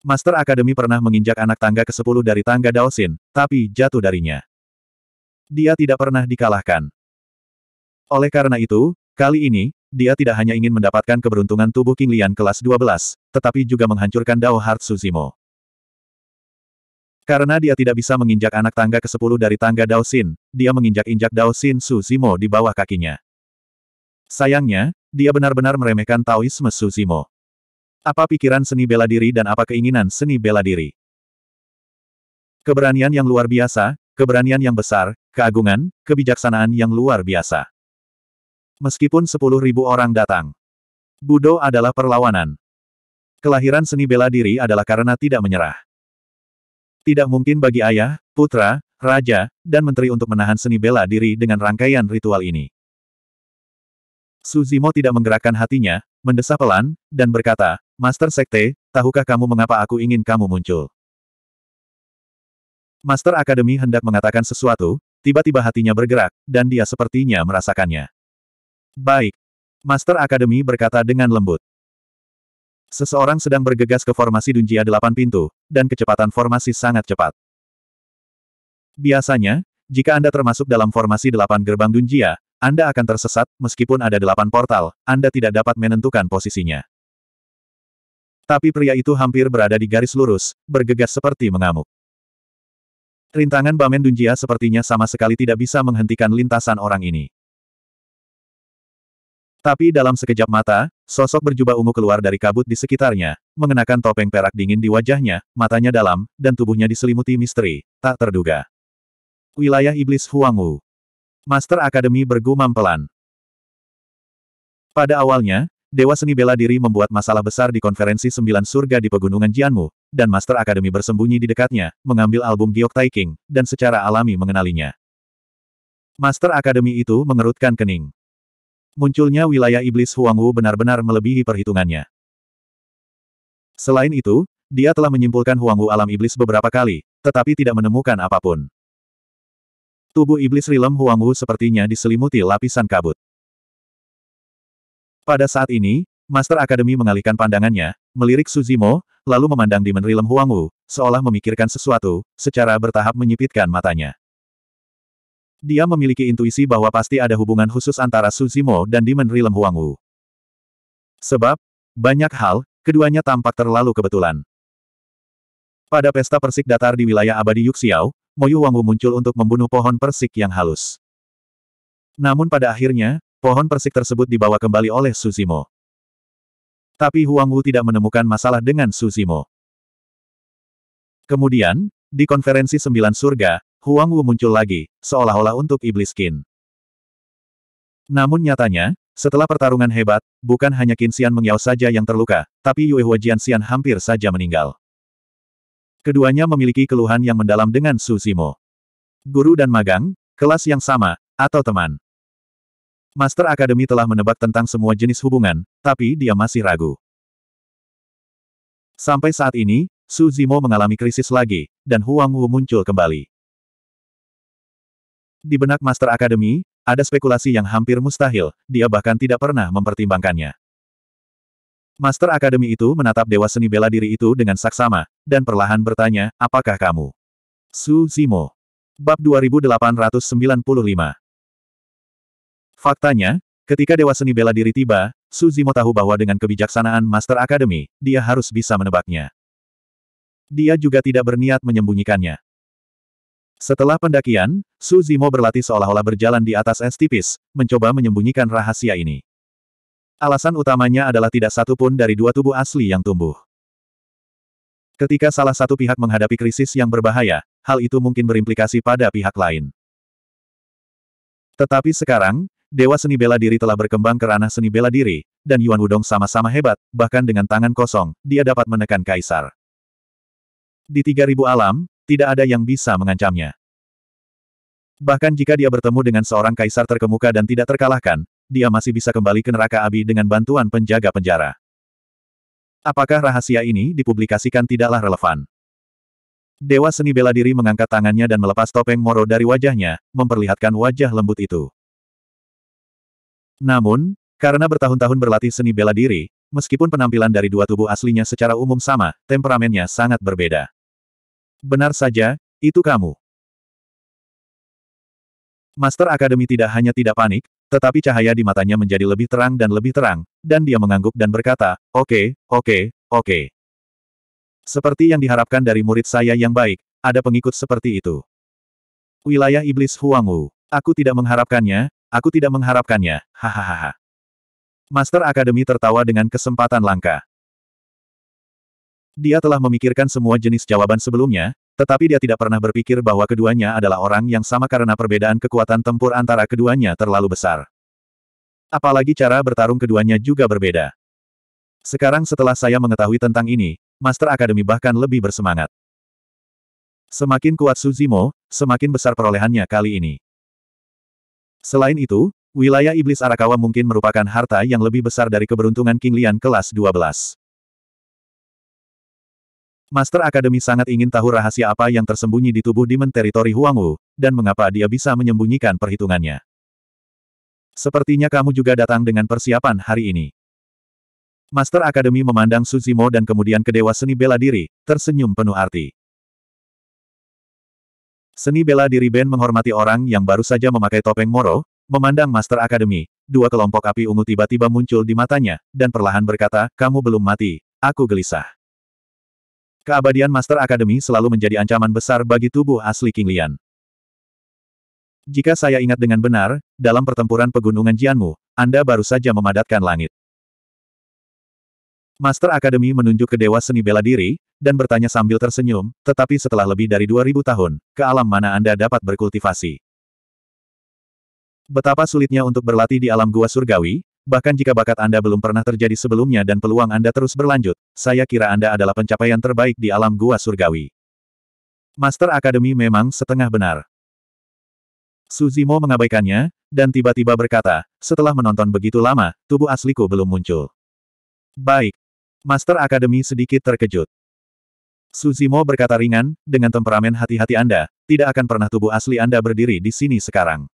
Master Akademi pernah menginjak anak tangga ke-10 dari tangga Daosin, tapi jatuh darinya. Dia tidak pernah dikalahkan. Oleh karena itu, kali ini, dia tidak hanya ingin mendapatkan keberuntungan tubuh King Lian kelas 12, tetapi juga menghancurkan Dao Heart Suzimo. Karena dia tidak bisa menginjak anak tangga ke-10 dari tangga Dao Xin, dia menginjak-injak Dao Xin Suzimo di bawah kakinya. Sayangnya, dia benar-benar meremehkan Taoisme Suzimo. Apa pikiran seni bela diri dan apa keinginan seni bela diri? Keberanian yang luar biasa, keberanian yang besar, keagungan, kebijaksanaan yang luar biasa meskipun sepuluh ribu orang datang. Budo adalah perlawanan. Kelahiran seni bela diri adalah karena tidak menyerah. Tidak mungkin bagi ayah, putra, raja, dan menteri untuk menahan seni bela diri dengan rangkaian ritual ini. Suzimo tidak menggerakkan hatinya, mendesah pelan, dan berkata, Master Sekte, tahukah kamu mengapa aku ingin kamu muncul? Master Akademi hendak mengatakan sesuatu, tiba-tiba hatinya bergerak, dan dia sepertinya merasakannya. Baik. Master Akademi berkata dengan lembut. Seseorang sedang bergegas ke formasi Dunjia delapan pintu, dan kecepatan formasi sangat cepat. Biasanya, jika Anda termasuk dalam formasi delapan gerbang Dunjia, Anda akan tersesat, meskipun ada delapan portal, Anda tidak dapat menentukan posisinya. Tapi pria itu hampir berada di garis lurus, bergegas seperti mengamuk. Rintangan Bamen Dunjia sepertinya sama sekali tidak bisa menghentikan lintasan orang ini. Tapi dalam sekejap mata, sosok berjubah ungu keluar dari kabut di sekitarnya, mengenakan topeng perak dingin di wajahnya, matanya dalam, dan tubuhnya diselimuti misteri, tak terduga. Wilayah Iblis Huangwu Master Akademi bergumam pelan. Pada awalnya, Dewa Seni Bela Diri membuat masalah besar di konferensi Sembilan Surga di Pegunungan Jianmu, dan Master Akademi bersembunyi di dekatnya, mengambil album Giok Taiking, dan secara alami mengenalinya. Master Akademi itu mengerutkan kening. Munculnya wilayah iblis Huangwu benar-benar melebihi perhitungannya. Selain itu, dia telah menyimpulkan Huangwu alam iblis beberapa kali, tetapi tidak menemukan apapun. Tubuh iblis rilem Huangwu sepertinya diselimuti lapisan kabut. Pada saat ini, Master Akademi mengalihkan pandangannya, melirik Suzimo, lalu memandang Demon Rilem Huangwu, seolah memikirkan sesuatu, secara bertahap menyipitkan matanya. Dia memiliki intuisi bahwa pasti ada hubungan khusus antara Suzimo dan Demon Realm Huang Sebab, banyak hal, keduanya tampak terlalu kebetulan. Pada pesta persik datar di wilayah abadi Yuxiao, Moyu Huangwu muncul untuk membunuh pohon persik yang halus. Namun pada akhirnya, pohon persik tersebut dibawa kembali oleh Suzimo. Tapi Huang tidak menemukan masalah dengan Suzimo. Kemudian, di konferensi Sembilan Surga, Huang Wu muncul lagi, seolah-olah untuk iblis Qin. Namun nyatanya, setelah pertarungan hebat, bukan hanya Qin Xian Mengyao saja yang terluka, tapi Yue Huo Xian hampir saja meninggal. Keduanya memiliki keluhan yang mendalam dengan Su Zimo. Guru dan magang, kelas yang sama, atau teman. Master Akademi telah menebak tentang semua jenis hubungan, tapi dia masih ragu. Sampai saat ini, Su Zimo mengalami krisis lagi, dan Huang Wu muncul kembali. Di benak Master Academy, ada spekulasi yang hampir mustahil, dia bahkan tidak pernah mempertimbangkannya. Master Academy itu menatap dewa seni bela diri itu dengan saksama, dan perlahan bertanya, apakah kamu? Su Zimo. Bab 2895. Faktanya, ketika dewa seni bela diri tiba, Su Zimo tahu bahwa dengan kebijaksanaan Master Academy, dia harus bisa menebaknya. Dia juga tidak berniat menyembunyikannya. Setelah pendakian, Su Zimo berlatih seolah-olah berjalan di atas es tipis, mencoba menyembunyikan rahasia ini. Alasan utamanya adalah tidak satu pun dari dua tubuh asli yang tumbuh. Ketika salah satu pihak menghadapi krisis yang berbahaya, hal itu mungkin berimplikasi pada pihak lain. Tetapi sekarang, Dewa Seni Bela Diri telah berkembang ke ranah seni bela diri, dan Yuan Wudong sama-sama hebat, bahkan dengan tangan kosong, dia dapat menekan Kaisar. Di 3000 alam, tidak ada yang bisa mengancamnya. Bahkan jika dia bertemu dengan seorang kaisar terkemuka dan tidak terkalahkan, dia masih bisa kembali ke neraka abi dengan bantuan penjaga penjara. Apakah rahasia ini dipublikasikan tidaklah relevan. Dewa seni bela diri mengangkat tangannya dan melepas topeng Moro dari wajahnya, memperlihatkan wajah lembut itu. Namun, karena bertahun-tahun berlatih seni bela diri, meskipun penampilan dari dua tubuh aslinya secara umum sama, temperamennya sangat berbeda. Benar saja, itu kamu. Master Akademi tidak hanya tidak panik, tetapi cahaya di matanya menjadi lebih terang dan lebih terang, dan dia mengangguk dan berkata, oke, oke, oke. Seperti yang diharapkan dari murid saya yang baik, ada pengikut seperti itu. Wilayah Iblis Huangwu. Aku tidak mengharapkannya, aku tidak mengharapkannya, hahaha. Master Akademi tertawa dengan kesempatan langka. Dia telah memikirkan semua jenis jawaban sebelumnya, tetapi dia tidak pernah berpikir bahwa keduanya adalah orang yang sama karena perbedaan kekuatan tempur antara keduanya terlalu besar. Apalagi cara bertarung keduanya juga berbeda. Sekarang setelah saya mengetahui tentang ini, Master Akademi bahkan lebih bersemangat. Semakin kuat Suzimo, semakin besar perolehannya kali ini. Selain itu, wilayah iblis Arakawa mungkin merupakan harta yang lebih besar dari keberuntungan King Lian kelas 12. Master Akademi sangat ingin tahu rahasia apa yang tersembunyi di tubuh dimen teritori Huangwu, dan mengapa dia bisa menyembunyikan perhitungannya. Sepertinya kamu juga datang dengan persiapan hari ini. Master Akademi memandang Suzimo dan kemudian ke Dewa Seni Bela Diri, tersenyum penuh arti. Seni bela diri Ben menghormati orang yang baru saja memakai topeng Moro, memandang Master Akademi, dua kelompok api ungu tiba-tiba muncul di matanya, dan perlahan berkata, kamu belum mati, aku gelisah. Keabadian Master Akademi selalu menjadi ancaman besar bagi tubuh asli King Lian. Jika saya ingat dengan benar, dalam pertempuran pegunungan Jianmu, Anda baru saja memadatkan langit. Master Akademi menunjuk ke Dewa Seni Bela Diri, dan bertanya sambil tersenyum, tetapi setelah lebih dari 2000 tahun, ke alam mana Anda dapat berkultivasi? Betapa sulitnya untuk berlatih di alam gua surgawi, Bahkan jika bakat Anda belum pernah terjadi sebelumnya dan peluang Anda terus berlanjut, saya kira Anda adalah pencapaian terbaik di alam gua surgawi. Master Akademi memang setengah benar. Suzimo mengabaikannya, dan tiba-tiba berkata, setelah menonton begitu lama, tubuh asliku belum muncul. Baik. Master Akademi sedikit terkejut. Suzimo berkata ringan, dengan temperamen hati-hati Anda, tidak akan pernah tubuh asli Anda berdiri di sini sekarang.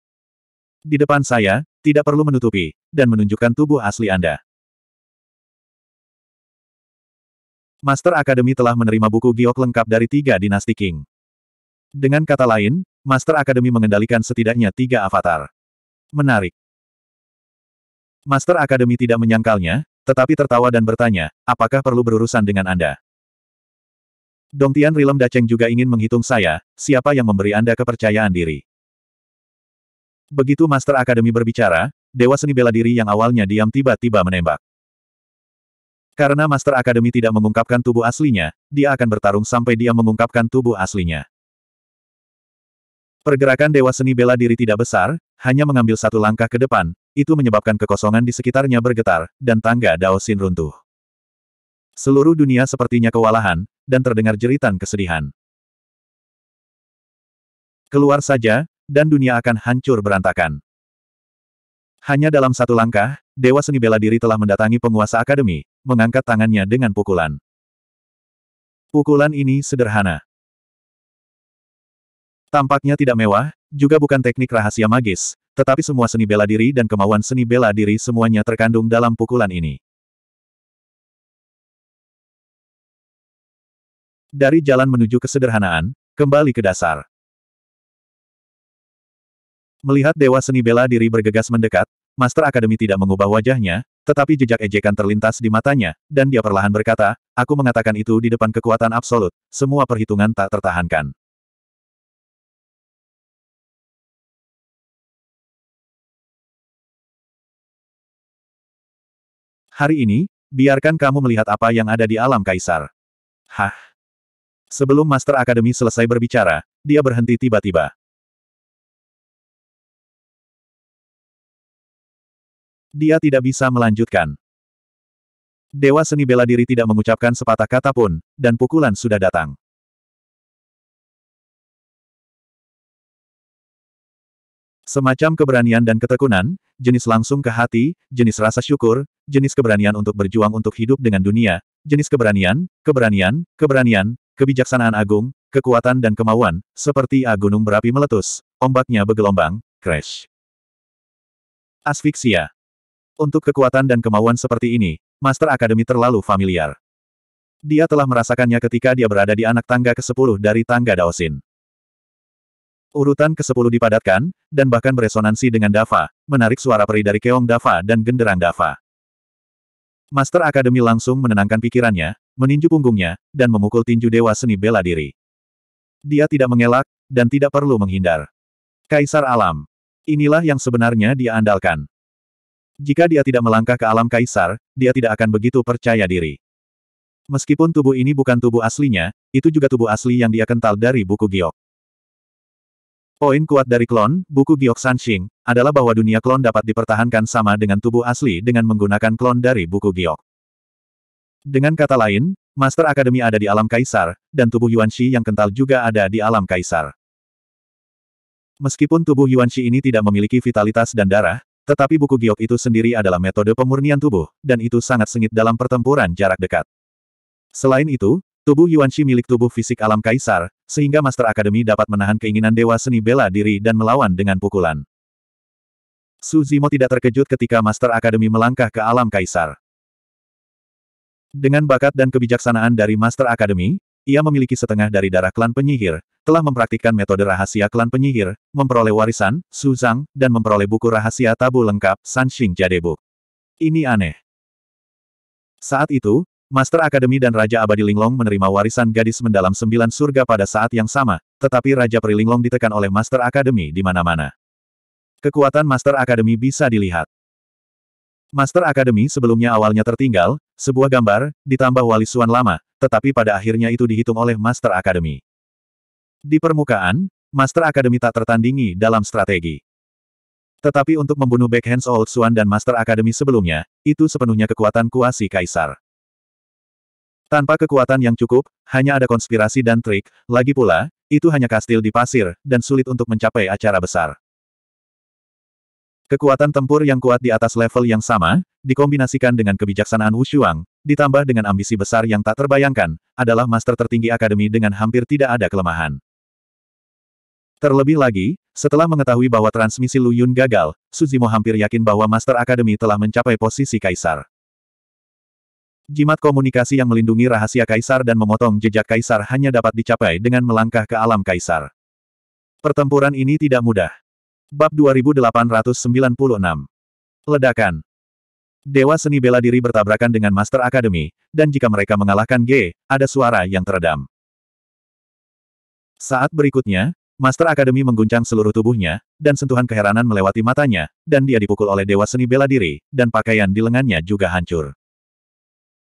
Di depan saya, tidak perlu menutupi, dan menunjukkan tubuh
asli Anda. Master Akademi telah menerima
buku giok lengkap dari tiga dinasti King. Dengan kata lain, Master Akademi mengendalikan setidaknya tiga avatar. Menarik. Master Akademi tidak menyangkalnya, tetapi tertawa dan bertanya, apakah perlu berurusan dengan Anda? Dongtian Rilem Daceng juga ingin menghitung saya, siapa yang memberi Anda kepercayaan diri. Begitu Master akademi berbicara, Dewa Seni Bela Diri yang awalnya diam tiba-tiba menembak. Karena Master akademi tidak mengungkapkan tubuh aslinya, dia akan bertarung sampai dia mengungkapkan tubuh aslinya. Pergerakan Dewa Seni Bela Diri tidak besar, hanya mengambil satu langkah ke depan, itu menyebabkan kekosongan di sekitarnya bergetar, dan tangga dao sin runtuh. Seluruh dunia sepertinya kewalahan, dan
terdengar jeritan kesedihan. Keluar saja, dan
dunia akan hancur berantakan. Hanya dalam satu langkah, Dewa Seni Bela Diri telah mendatangi penguasa akademi, mengangkat tangannya dengan pukulan. Pukulan ini sederhana. Tampaknya tidak mewah, juga bukan teknik rahasia magis, tetapi semua seni bela diri dan kemauan seni bela diri semuanya terkandung
dalam pukulan ini.
Dari jalan menuju kesederhanaan, kembali ke dasar. Melihat Dewa Seni Bela Diri bergegas mendekat, Master Akademi tidak mengubah wajahnya, tetapi jejak ejekan terlintas di matanya, dan dia perlahan berkata, aku mengatakan itu di depan kekuatan absolut, semua perhitungan tak tertahankan. Hari ini, biarkan kamu melihat apa yang ada di alam kaisar. Hah? Sebelum Master Akademi selesai berbicara, dia berhenti tiba-tiba.
Dia tidak bisa melanjutkan. Dewa seni bela diri tidak mengucapkan sepatah kata pun, dan pukulan sudah datang.
Semacam keberanian dan ketekunan, jenis langsung ke hati, jenis rasa syukur, jenis keberanian untuk berjuang untuk hidup dengan dunia, jenis keberanian, keberanian, keberanian, kebijaksanaan agung, kekuatan dan kemauan, seperti A gunung berapi meletus, ombaknya bergelombang, crash. Asfiksia untuk kekuatan dan kemauan seperti ini, Master Akademi terlalu familiar. Dia telah merasakannya ketika dia berada di anak tangga ke-10 dari tangga Daosin. Urutan ke-10 dipadatkan, dan bahkan beresonansi dengan Dava, menarik suara peri dari keong Dava dan genderang Dava. Master Akademi langsung menenangkan pikirannya, meninju punggungnya, dan memukul tinju dewa seni bela diri. Dia tidak mengelak, dan tidak perlu menghindar. Kaisar Alam. Inilah yang sebenarnya dia andalkan. Jika dia tidak melangkah ke alam kaisar, dia tidak akan begitu percaya diri. Meskipun tubuh ini bukan tubuh aslinya, itu juga tubuh asli yang dia kental dari buku giok. Poin kuat dari klon, buku giok Sanxing, adalah bahwa dunia klon dapat dipertahankan sama dengan tubuh asli dengan menggunakan klon dari buku giok. Dengan kata lain, Master akademi ada di alam kaisar, dan tubuh Yuan Shi yang kental juga ada di alam kaisar. Meskipun tubuh Yuan Shi ini tidak memiliki vitalitas dan darah, tetapi buku giok itu sendiri adalah metode pemurnian tubuh, dan itu sangat sengit dalam pertempuran jarak dekat. Selain itu, tubuh Yuan Shi milik tubuh fisik alam kaisar, sehingga Master Akademi dapat menahan keinginan dewa seni bela diri dan melawan dengan pukulan. Su Zimo tidak terkejut ketika Master Akademi melangkah ke alam kaisar. Dengan bakat dan kebijaksanaan dari Master Akademi, ia memiliki setengah dari darah klan penyihir, telah mempraktikkan metode rahasia klan penyihir, memperoleh warisan, Suzang, dan memperoleh buku rahasia tabu lengkap, Sanxing Jadebuk. Ini aneh. Saat itu, Master Akademi dan Raja Abadi Linglong menerima warisan gadis mendalam sembilan surga pada saat yang sama, tetapi Raja Peri Linglong ditekan oleh Master Akademi di mana-mana. Kekuatan Master Akademi bisa dilihat. Master Akademi sebelumnya awalnya tertinggal, sebuah gambar, ditambah wali suan lama, tetapi pada akhirnya itu dihitung oleh Master Akademi. Di permukaan, Master Akademi tak tertandingi dalam strategi. Tetapi untuk membunuh Backhands Old Swan dan Master Akademi sebelumnya, itu sepenuhnya kekuatan kuasi kaisar. Tanpa kekuatan yang cukup, hanya ada konspirasi dan trik, lagi pula, itu hanya kastil di pasir, dan sulit untuk mencapai acara besar. Kekuatan tempur yang kuat di atas level yang sama, dikombinasikan dengan kebijaksanaan Wushuang, ditambah dengan ambisi besar yang tak terbayangkan, adalah master tertinggi akademi dengan hampir tidak ada kelemahan. Terlebih lagi, setelah mengetahui bahwa transmisi Lu Yun gagal, Suzimo hampir yakin bahwa Master Academy telah mencapai posisi Kaisar. Jimat komunikasi yang melindungi rahasia Kaisar dan memotong jejak Kaisar hanya dapat dicapai dengan melangkah ke alam Kaisar. Pertempuran ini tidak mudah. Bab 2896 Ledakan Dewa seni bela diri bertabrakan dengan Master Academy, dan jika mereka mengalahkan G, ada suara yang teredam. Saat berikutnya, Master Akademi mengguncang seluruh tubuhnya, dan sentuhan keheranan melewati matanya, dan dia dipukul oleh dewa seni bela diri, dan pakaian di lengannya juga hancur.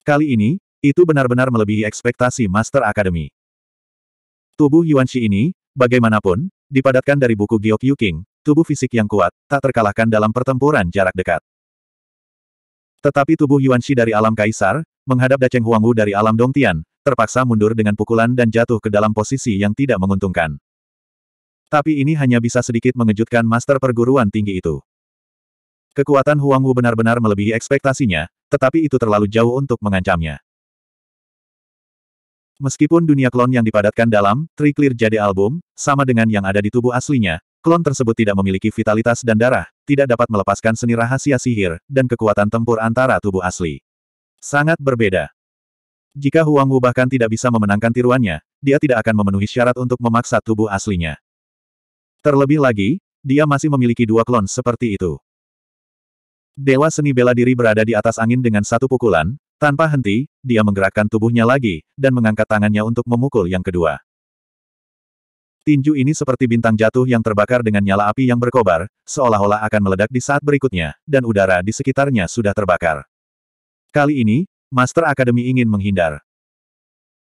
Kali ini, itu benar-benar melebihi ekspektasi Master Akademi. Tubuh Yuan Yuanshi ini, bagaimanapun, dipadatkan dari buku Yu King, tubuh fisik yang kuat, tak terkalahkan dalam pertempuran jarak dekat. Tetapi tubuh Yuan Yuanshi dari alam kaisar, menghadap Daceng Wu dari alam Dong Tian, terpaksa mundur dengan pukulan dan jatuh ke dalam posisi yang tidak menguntungkan. Tapi ini hanya bisa sedikit mengejutkan master perguruan tinggi itu. Kekuatan Huang Wu benar-benar melebihi ekspektasinya, tetapi itu terlalu jauh untuk mengancamnya. Meskipun dunia klon yang dipadatkan dalam Tri Triclear jadi album, sama dengan yang ada di tubuh aslinya, klon tersebut tidak memiliki vitalitas dan darah, tidak dapat melepaskan seni rahasia sihir, dan kekuatan tempur antara tubuh asli. Sangat berbeda. Jika Huang Wu bahkan tidak bisa memenangkan tiruannya, dia tidak akan memenuhi syarat untuk memaksa tubuh aslinya. Terlebih lagi, dia masih memiliki dua klon seperti itu. Dewa seni bela diri berada di atas angin dengan satu pukulan, tanpa henti, dia menggerakkan tubuhnya lagi, dan mengangkat tangannya untuk memukul yang kedua. Tinju ini seperti bintang jatuh yang terbakar dengan nyala api yang berkobar, seolah-olah akan meledak di saat berikutnya, dan udara di sekitarnya sudah terbakar. Kali ini, Master Akademi ingin menghindar.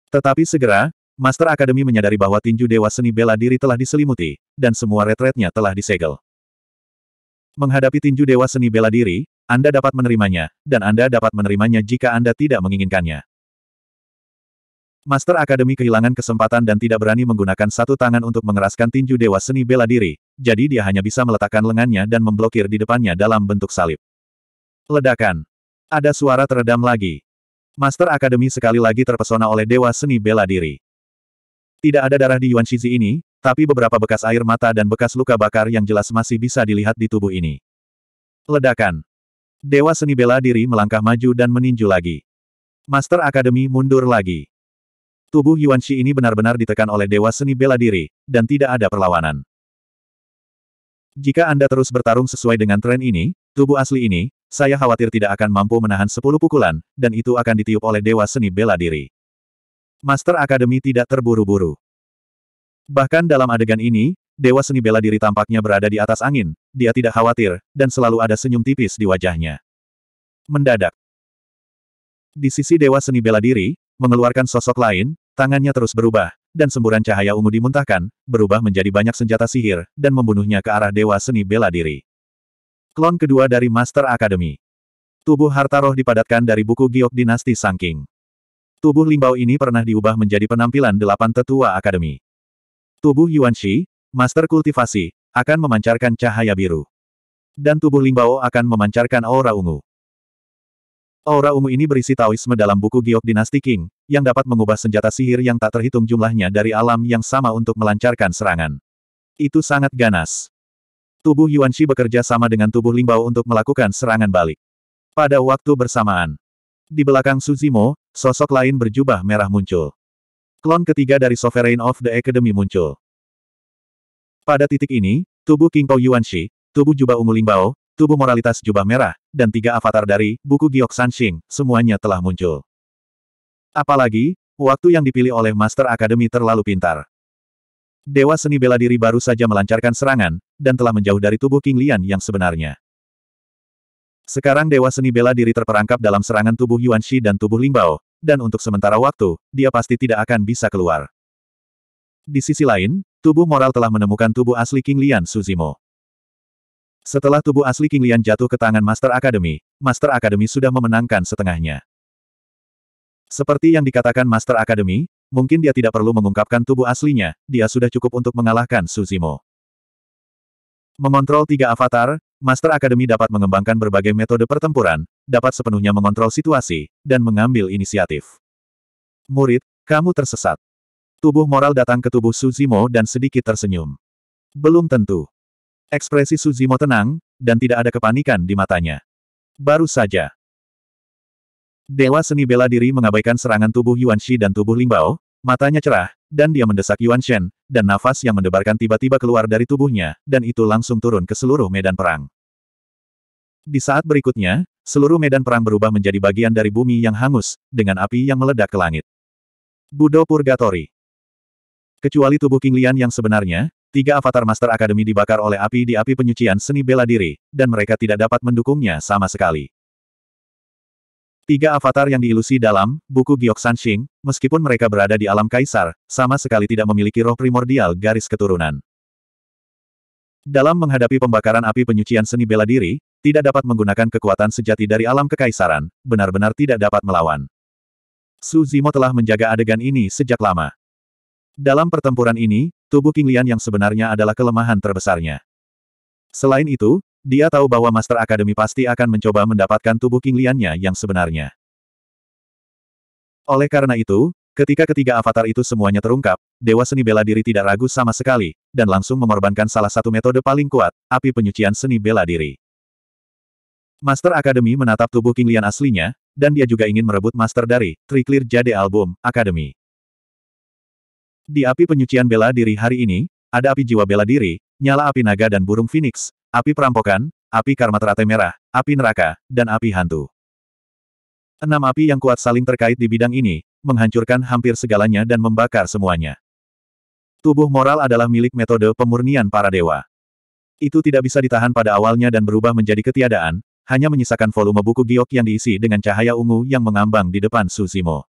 Tetapi segera, Master Akademi menyadari bahwa tinju dewa seni bela diri telah diselimuti, dan semua retretnya telah disegel. Menghadapi tinju dewa seni bela diri, Anda dapat menerimanya, dan Anda dapat menerimanya jika Anda tidak menginginkannya. Master Akademi kehilangan kesempatan dan tidak berani menggunakan satu tangan untuk mengeraskan tinju dewa seni bela diri, jadi dia hanya bisa meletakkan lengannya dan memblokir di depannya dalam bentuk salib. Ledakan. Ada suara teredam lagi. Master Akademi sekali lagi terpesona oleh dewa seni bela diri. Tidak ada darah di Yuan Shizi ini, tapi beberapa bekas air mata dan bekas luka bakar yang jelas masih bisa dilihat di tubuh ini. Ledakan. Dewa seni bela diri melangkah maju dan meninju lagi. Master Akademi mundur lagi. Tubuh Yuan Shi ini benar-benar ditekan oleh dewa seni bela diri, dan tidak ada perlawanan. Jika Anda terus bertarung sesuai dengan tren ini, tubuh asli ini, saya khawatir tidak akan mampu menahan sepuluh pukulan, dan itu akan ditiup oleh dewa seni bela diri. Master Akademi tidak terburu-buru. Bahkan dalam adegan ini, Dewa seni bela diri tampaknya berada di atas angin, dia tidak khawatir, dan selalu ada senyum tipis di wajahnya. Mendadak. Di sisi Dewa seni bela diri, mengeluarkan sosok lain, tangannya terus berubah, dan semburan cahaya ungu dimuntahkan, berubah menjadi banyak senjata sihir, dan membunuhnya ke arah Dewa seni bela diri. Klon kedua dari Master Akademi. Tubuh harta roh dipadatkan dari buku giok dinasti Sangking. Tubuh limbau ini pernah diubah menjadi penampilan delapan tetua akademi. Tubuh Yuan Shi, master kultivasi, akan memancarkan cahaya biru. Dan tubuh limbau akan memancarkan aura ungu. Aura ungu ini berisi Taoisme dalam buku Giok Dinasti King, yang dapat mengubah senjata sihir yang tak terhitung jumlahnya dari alam yang sama untuk melancarkan serangan. Itu sangat ganas. Tubuh Yuan Shi bekerja sama dengan tubuh limbau untuk melakukan serangan balik. Pada waktu bersamaan, di belakang Suzimo, Sosok lain berjubah merah muncul. Klon ketiga dari Sovereign of the Academy muncul. Pada titik ini, tubuh King Pao Yuanshi, tubuh jubah ungu limbao, tubuh moralitas jubah merah, dan tiga avatar dari buku Giok Sanxing, semuanya telah muncul. Apalagi, waktu yang dipilih oleh Master Academy terlalu pintar. Dewa seni bela diri baru saja melancarkan serangan, dan telah menjauh dari tubuh King Lian yang sebenarnya. Sekarang Dewa Seni Bela Diri terperangkap dalam serangan tubuh Yuan Shi dan tubuh Limbao, dan untuk sementara waktu, dia pasti tidak akan bisa keluar. Di sisi lain, tubuh moral telah menemukan tubuh asli King Lian Suzimo. Setelah tubuh asli King Lian jatuh ke tangan Master Academy, Master Academy sudah memenangkan setengahnya. Seperti yang dikatakan Master Academy, mungkin dia tidak perlu mengungkapkan tubuh aslinya, dia sudah cukup untuk mengalahkan Suzimo. Mengontrol tiga avatar, Master Akademi dapat mengembangkan berbagai metode pertempuran, dapat sepenuhnya mengontrol situasi, dan mengambil inisiatif. Murid, kamu tersesat. Tubuh moral datang ke tubuh Suzimo dan sedikit tersenyum. Belum tentu. Ekspresi Suzimo tenang, dan tidak ada kepanikan di matanya. Baru saja. Dewa seni bela diri mengabaikan serangan tubuh Yuan Shi dan tubuh Lingbao, matanya cerah, dan dia mendesak Yuan Shen, dan nafas yang mendebarkan tiba-tiba keluar dari tubuhnya, dan itu langsung turun ke seluruh medan perang. Di saat berikutnya, seluruh medan perang berubah menjadi bagian dari bumi yang hangus, dengan api yang meledak ke langit. Budo Purgatory Kecuali tubuh King Lian yang sebenarnya, tiga avatar Master Academy dibakar oleh api di api penyucian seni bela diri, dan mereka tidak dapat mendukungnya sama sekali. Tiga avatar yang diilusi dalam buku Giok Sanxing, meskipun mereka berada di alam kaisar, sama sekali tidak memiliki roh primordial garis keturunan. Dalam menghadapi pembakaran api penyucian seni bela diri, tidak dapat menggunakan kekuatan sejati dari alam kekaisaran, benar-benar tidak dapat melawan. Su Zimo telah menjaga adegan ini sejak lama. Dalam pertempuran ini, tubuh King Lian yang sebenarnya adalah kelemahan terbesarnya. Selain itu, dia tahu bahwa Master Akademi pasti akan mencoba mendapatkan tubuh King Liannya yang sebenarnya. Oleh karena itu, ketika ketiga avatar itu semuanya terungkap, Dewa Seni Bela Diri tidak ragu sama sekali, dan langsung mengorbankan salah satu metode paling kuat, api penyucian seni bela diri. Master Akademi menatap tubuh King Lian aslinya, dan dia juga ingin merebut master dari Triclear Jade Album Academy. Di api penyucian bela diri hari ini, ada api jiwa bela diri, nyala api naga dan burung phoenix, api perampokan, api karma teratai merah, api neraka, dan api hantu. Enam api yang kuat saling terkait di bidang ini, menghancurkan hampir segalanya dan membakar semuanya. Tubuh moral adalah milik metode pemurnian para dewa. Itu tidak bisa ditahan pada awalnya dan berubah menjadi ketiadaan, hanya menyisakan volume buku giok yang diisi dengan cahaya ungu yang mengambang di depan Suzimo.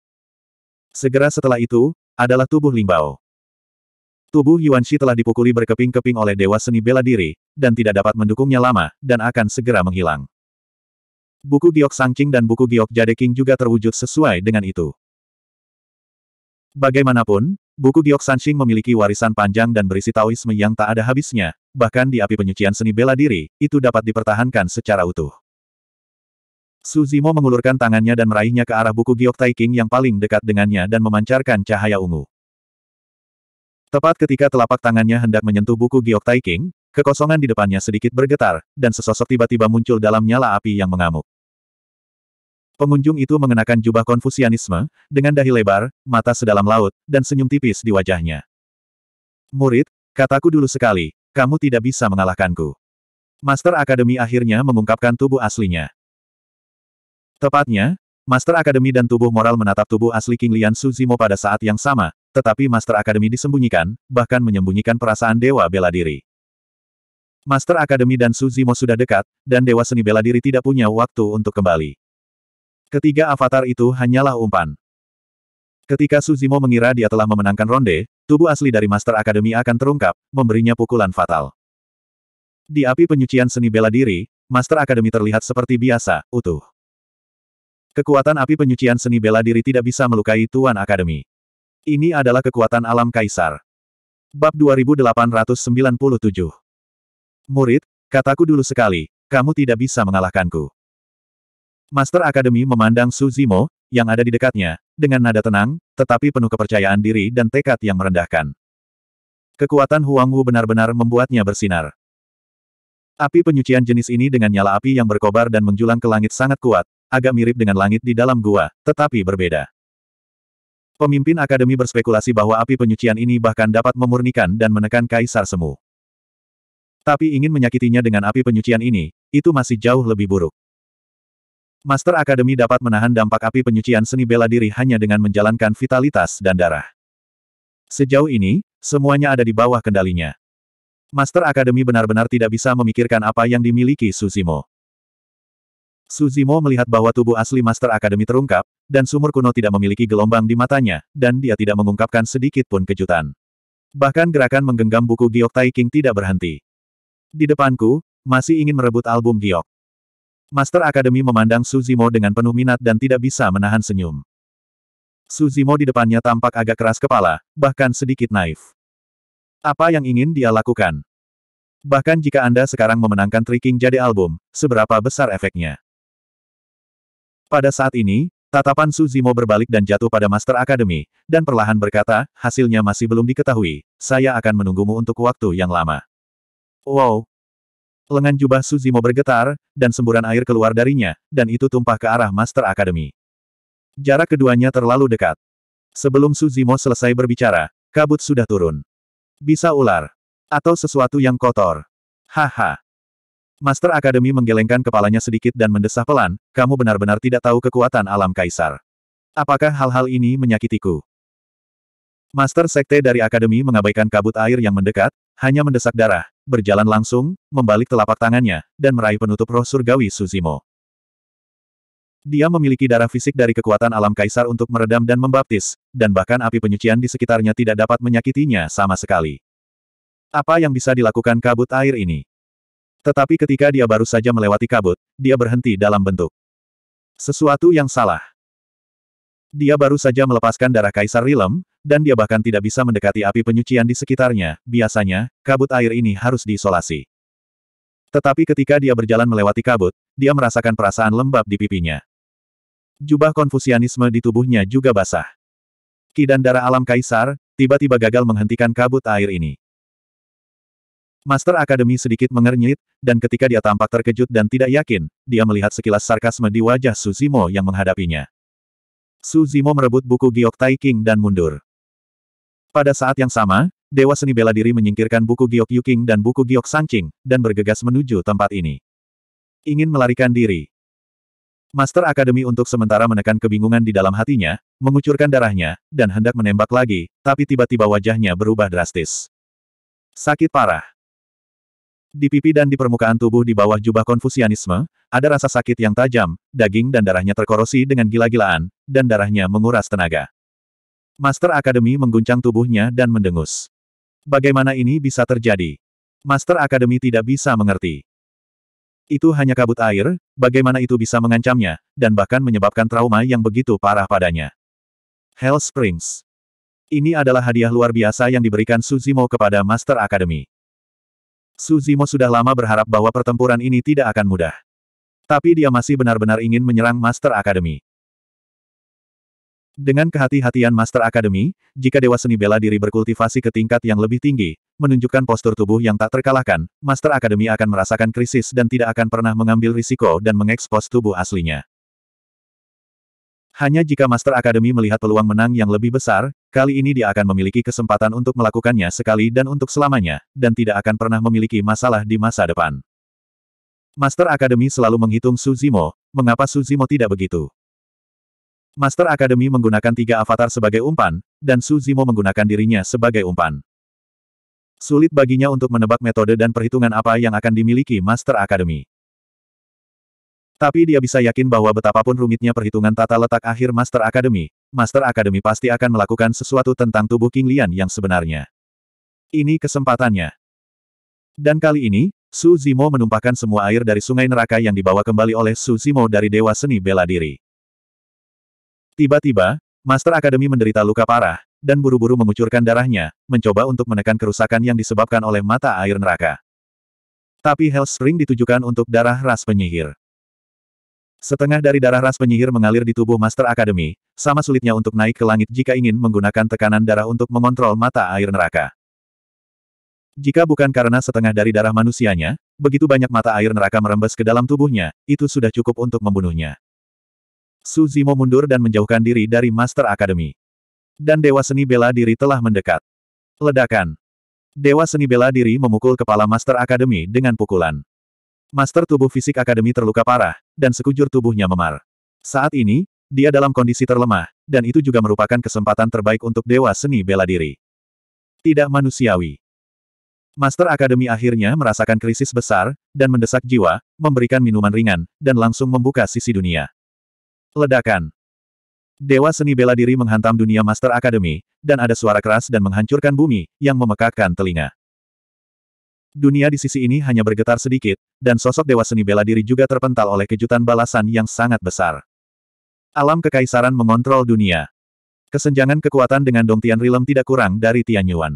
Segera setelah itu, adalah tubuh Limbao. Tubuh Yuan Shi telah dipukuli berkeping-keping oleh Dewa Seni Bela Diri, dan tidak dapat mendukungnya lama, dan akan segera menghilang. Buku giok sangking dan buku giok Jade King juga terwujud sesuai dengan itu. Bagaimanapun, buku giok Sanxing memiliki warisan panjang dan berisi taoisme yang tak ada habisnya, bahkan di api penyucian seni bela diri, itu dapat dipertahankan secara utuh. Suzimo mengulurkan tangannya dan meraihnya ke arah buku Giok Taiking yang paling dekat dengannya dan memancarkan cahaya ungu. Tepat ketika telapak tangannya hendak menyentuh buku Giok Taiking, kekosongan di depannya sedikit bergetar, dan sesosok tiba-tiba muncul dalam nyala api yang mengamuk. Pengunjung itu mengenakan jubah konfusianisme, dengan dahi lebar, mata sedalam laut, dan senyum tipis di wajahnya. Murid, kataku dulu sekali, kamu tidak bisa mengalahkanku. Master Akademi akhirnya mengungkapkan tubuh aslinya. Tepatnya, Master Akademi dan tubuh moral menatap tubuh asli King Lian Suzimo pada saat yang sama, tetapi Master Akademi disembunyikan, bahkan menyembunyikan perasaan Dewa Bela Diri. Master Akademi dan Suzimo sudah dekat, dan Dewa Seni Bela Diri tidak punya waktu untuk kembali. Ketiga avatar itu hanyalah umpan. Ketika Suzimo mengira dia telah memenangkan ronde, tubuh asli dari Master Akademi akan terungkap, memberinya pukulan fatal. Di api penyucian seni bela diri, Master Akademi terlihat seperti biasa, utuh. Kekuatan api penyucian seni bela diri tidak bisa melukai Tuan Akademi. Ini adalah kekuatan alam kaisar. Bab 2897 Murid, kataku dulu sekali, kamu tidak bisa mengalahkanku. Master Akademi memandang Suzimo yang ada di dekatnya, dengan nada tenang, tetapi penuh kepercayaan diri dan tekad yang merendahkan. Kekuatan Huang Wu benar-benar membuatnya bersinar. Api penyucian jenis ini dengan nyala api yang berkobar dan menjulang ke langit sangat kuat, agak mirip dengan langit di dalam gua, tetapi berbeda. Pemimpin akademi berspekulasi bahwa api penyucian ini bahkan dapat memurnikan dan menekan kaisar semu. Tapi ingin menyakitinya dengan api penyucian ini, itu masih jauh lebih buruk. Master Akademi dapat menahan dampak api penyucian seni bela diri hanya dengan menjalankan vitalitas dan darah. Sejauh ini, semuanya ada di bawah kendalinya. Master Akademi benar-benar tidak bisa memikirkan apa yang dimiliki Susimo. Suzimo melihat bahwa tubuh asli Master Akademi terungkap, dan sumur kuno tidak memiliki gelombang di matanya, dan dia tidak mengungkapkan sedikit pun kejutan. Bahkan gerakan menggenggam buku Giok Tai King tidak berhenti. Di depanku, masih ingin merebut album Giok. Master Akademi memandang Suzimo dengan penuh minat dan tidak bisa menahan senyum. Suzimo di depannya tampak agak keras kepala, bahkan sedikit naif. Apa yang ingin dia lakukan? Bahkan jika Anda sekarang memenangkan Tricking jadi album, seberapa besar efeknya? Pada saat ini, tatapan Suzimo berbalik dan jatuh pada Master Academy, dan perlahan berkata, hasilnya masih belum diketahui, saya akan menunggumu untuk waktu yang lama. Wow! Lengan jubah Suzimo bergetar, dan semburan air keluar darinya, dan itu tumpah ke arah Master Academy. Jarak keduanya terlalu dekat. Sebelum Suzimo selesai berbicara, kabut sudah turun. Bisa ular. Atau sesuatu yang kotor. Haha. Master Akademi menggelengkan kepalanya sedikit dan mendesah pelan, kamu benar-benar tidak tahu kekuatan alam kaisar. Apakah hal-hal ini menyakitiku? Master Sekte dari Akademi mengabaikan kabut air yang mendekat, hanya mendesak darah, berjalan langsung, membalik telapak tangannya, dan meraih penutup roh surgawi Suzimo. Dia memiliki darah fisik dari kekuatan alam kaisar untuk meredam dan membaptis, dan bahkan api penyucian di sekitarnya tidak dapat menyakitinya sama sekali. Apa yang bisa dilakukan kabut air ini? Tetapi ketika dia baru saja melewati kabut, dia berhenti dalam bentuk. Sesuatu yang salah. Dia baru saja melepaskan darah Kaisar Rilem, dan dia bahkan tidak bisa mendekati api penyucian di sekitarnya, biasanya, kabut air ini harus diisolasi. Tetapi ketika dia berjalan melewati kabut, dia merasakan perasaan lembab di pipinya. Jubah konfusianisme di tubuhnya juga basah. Ki darah alam Kaisar, tiba-tiba gagal menghentikan kabut air ini. Master Akademi sedikit mengernyit, dan ketika dia tampak terkejut dan tidak yakin, dia melihat sekilas sarkasme di wajah Suzimo yang menghadapinya. Suzimo merebut buku Giok Tai King dan mundur. Pada saat yang sama, Dewa Seni Bela Diri menyingkirkan buku Giok King dan buku Giok King dan bergegas menuju tempat ini. Ingin melarikan diri. Master Akademi untuk sementara menekan kebingungan di dalam hatinya, mengucurkan darahnya, dan hendak menembak lagi, tapi tiba-tiba wajahnya berubah drastis. Sakit parah. Di pipi dan di permukaan tubuh di bawah jubah konfusianisme, ada rasa sakit yang tajam, daging dan darahnya terkorosi dengan gila-gilaan, dan darahnya menguras tenaga. Master Akademi mengguncang tubuhnya dan mendengus. Bagaimana ini bisa terjadi? Master Akademi tidak bisa mengerti. Itu hanya kabut air, bagaimana itu bisa mengancamnya, dan bahkan menyebabkan trauma yang begitu parah padanya. Hell Springs. Ini adalah hadiah luar biasa yang diberikan Suzimo kepada Master Akademi. Suzimo sudah lama berharap bahwa pertempuran ini tidak akan mudah. Tapi dia masih benar-benar ingin menyerang Master Academy. Dengan kehati-hatian Master Academy, jika Dewa Seni Bela Diri berkultivasi ke tingkat yang lebih tinggi, menunjukkan postur tubuh yang tak terkalahkan, Master Academy akan merasakan krisis dan tidak akan pernah mengambil risiko dan mengekspos tubuh aslinya. Hanya jika Master Academy melihat peluang menang yang lebih besar, Kali ini dia akan memiliki kesempatan untuk melakukannya sekali dan untuk selamanya, dan tidak akan pernah memiliki masalah di masa depan. Master Akademi selalu menghitung Suzimo, mengapa Suzimo tidak begitu? Master Akademi menggunakan tiga avatar sebagai umpan, dan Suzimo menggunakan dirinya sebagai umpan. Sulit baginya untuk menebak metode dan perhitungan apa yang akan dimiliki Master Akademi. Tapi dia bisa yakin bahwa betapapun rumitnya perhitungan tata letak akhir Master Akademi. Master Akademi pasti akan melakukan sesuatu tentang tubuh King Lian yang sebenarnya. Ini kesempatannya. Dan kali ini, Su Zimo menumpahkan semua air dari sungai neraka yang dibawa kembali oleh Su Zimo dari Dewa Seni Bela Diri. Tiba-tiba, Master Akademi menderita luka parah, dan buru-buru mengucurkan darahnya, mencoba untuk menekan kerusakan yang disebabkan oleh mata air neraka. Tapi Spring ditujukan untuk darah ras penyihir. Setengah dari darah ras penyihir mengalir di tubuh Master Academy, sama sulitnya untuk naik ke langit jika ingin menggunakan tekanan darah untuk mengontrol mata air neraka. Jika bukan karena setengah dari darah manusianya, begitu banyak mata air neraka merembes ke dalam tubuhnya, itu sudah cukup untuk membunuhnya. Suzimo mundur dan menjauhkan diri dari Master Academy. Dan Dewa Seni Bela Diri telah mendekat. Ledakan. Dewa Seni Bela Diri memukul kepala Master Academy dengan pukulan. Master tubuh fisik akademi terluka parah, dan sekujur tubuhnya memar. Saat ini, dia dalam kondisi terlemah, dan itu juga merupakan kesempatan terbaik untuk Dewa Seni Bela Diri. Tidak manusiawi. Master Akademi akhirnya merasakan krisis besar, dan mendesak jiwa, memberikan minuman ringan, dan langsung membuka sisi dunia. Ledakan. Dewa Seni Bela Diri menghantam dunia Master Akademi, dan ada suara keras dan menghancurkan bumi, yang memekakkan telinga. Dunia di sisi ini hanya bergetar sedikit, dan sosok dewa seni bela diri juga terpental oleh kejutan balasan yang sangat besar. Alam kekaisaran mengontrol dunia. Kesenjangan kekuatan dengan Dong Tian Rilem tidak kurang dari Tian Yuan.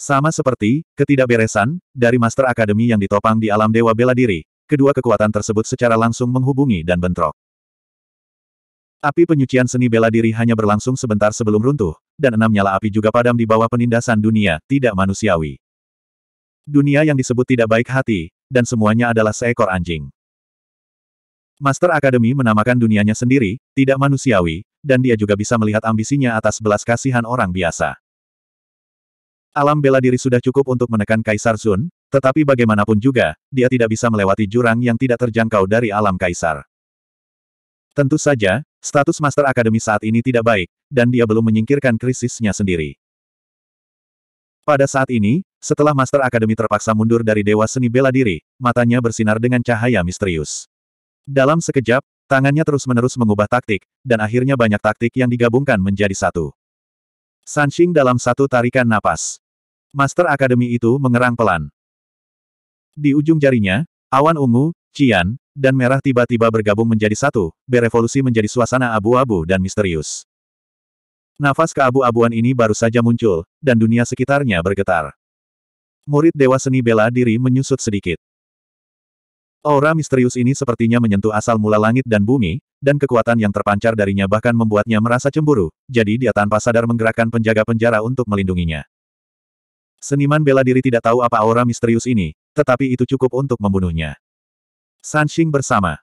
Sama seperti, ketidakberesan, dari Master Akademi yang ditopang di alam dewa bela diri, kedua kekuatan tersebut secara langsung menghubungi dan bentrok. Api penyucian seni bela diri hanya berlangsung sebentar sebelum runtuh, dan enam nyala api juga padam di bawah penindasan dunia, tidak manusiawi. Dunia yang disebut tidak baik hati, dan semuanya adalah seekor anjing. Master Akademi menamakan dunianya sendiri, tidak manusiawi, dan dia juga bisa melihat ambisinya atas belas kasihan orang biasa. Alam bela diri sudah cukup untuk menekan Kaisar Zun, tetapi bagaimanapun juga, dia tidak bisa melewati jurang yang tidak terjangkau dari alam Kaisar. Tentu saja, status Master Akademi saat ini tidak baik, dan dia belum menyingkirkan krisisnya sendiri. Pada saat ini, setelah Master Akademi terpaksa mundur dari Dewa Seni Bela Diri, matanya bersinar dengan cahaya misterius. Dalam sekejap, tangannya terus-menerus mengubah taktik, dan akhirnya banyak taktik yang digabungkan menjadi satu. Sanxing dalam satu tarikan napas. Master Akademi itu mengerang pelan. Di ujung jarinya, awan ungu, cian, dan merah tiba-tiba bergabung menjadi satu, berevolusi menjadi suasana abu-abu dan misterius. Nafas keabu-abuan ini baru saja muncul, dan dunia sekitarnya bergetar. Murid Dewa Seni Bela Diri menyusut sedikit. Aura misterius ini sepertinya menyentuh asal mula langit dan bumi, dan kekuatan yang terpancar darinya bahkan membuatnya merasa cemburu, jadi dia tanpa sadar menggerakkan penjaga penjara untuk melindunginya. Seniman bela diri tidak tahu apa aura misterius ini, tetapi itu cukup untuk membunuhnya. Sanxing bersama.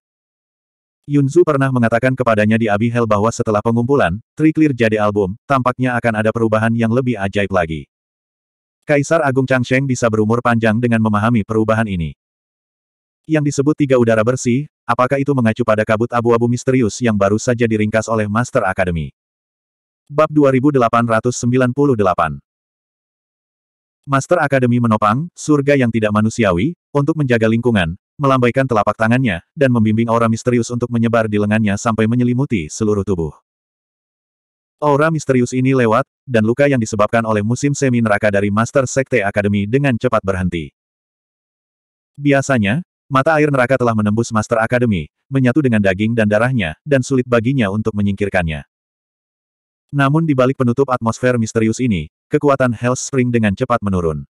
Yunzu pernah mengatakan kepadanya di Abihel bahwa setelah pengumpulan, Triclear jadi album, tampaknya akan ada perubahan yang lebih ajaib lagi. Kaisar Agung Changsheng bisa berumur panjang dengan memahami perubahan ini. Yang disebut tiga udara bersih, apakah itu mengacu pada kabut abu-abu misterius yang baru saja diringkas oleh Master Academy? Bab 2898 Master Academy menopang surga yang tidak manusiawi untuk menjaga lingkungan, melambaikan telapak tangannya, dan membimbing aura misterius untuk menyebar di lengannya sampai menyelimuti seluruh tubuh. Aura misterius ini lewat, dan luka yang disebabkan oleh musim semi neraka dari Master Sekte Akademi dengan cepat berhenti. Biasanya, mata air neraka telah menembus Master Akademi, menyatu dengan daging dan darahnya, dan sulit baginya untuk menyingkirkannya. Namun di balik penutup atmosfer misterius ini, kekuatan Hell Spring dengan cepat menurun.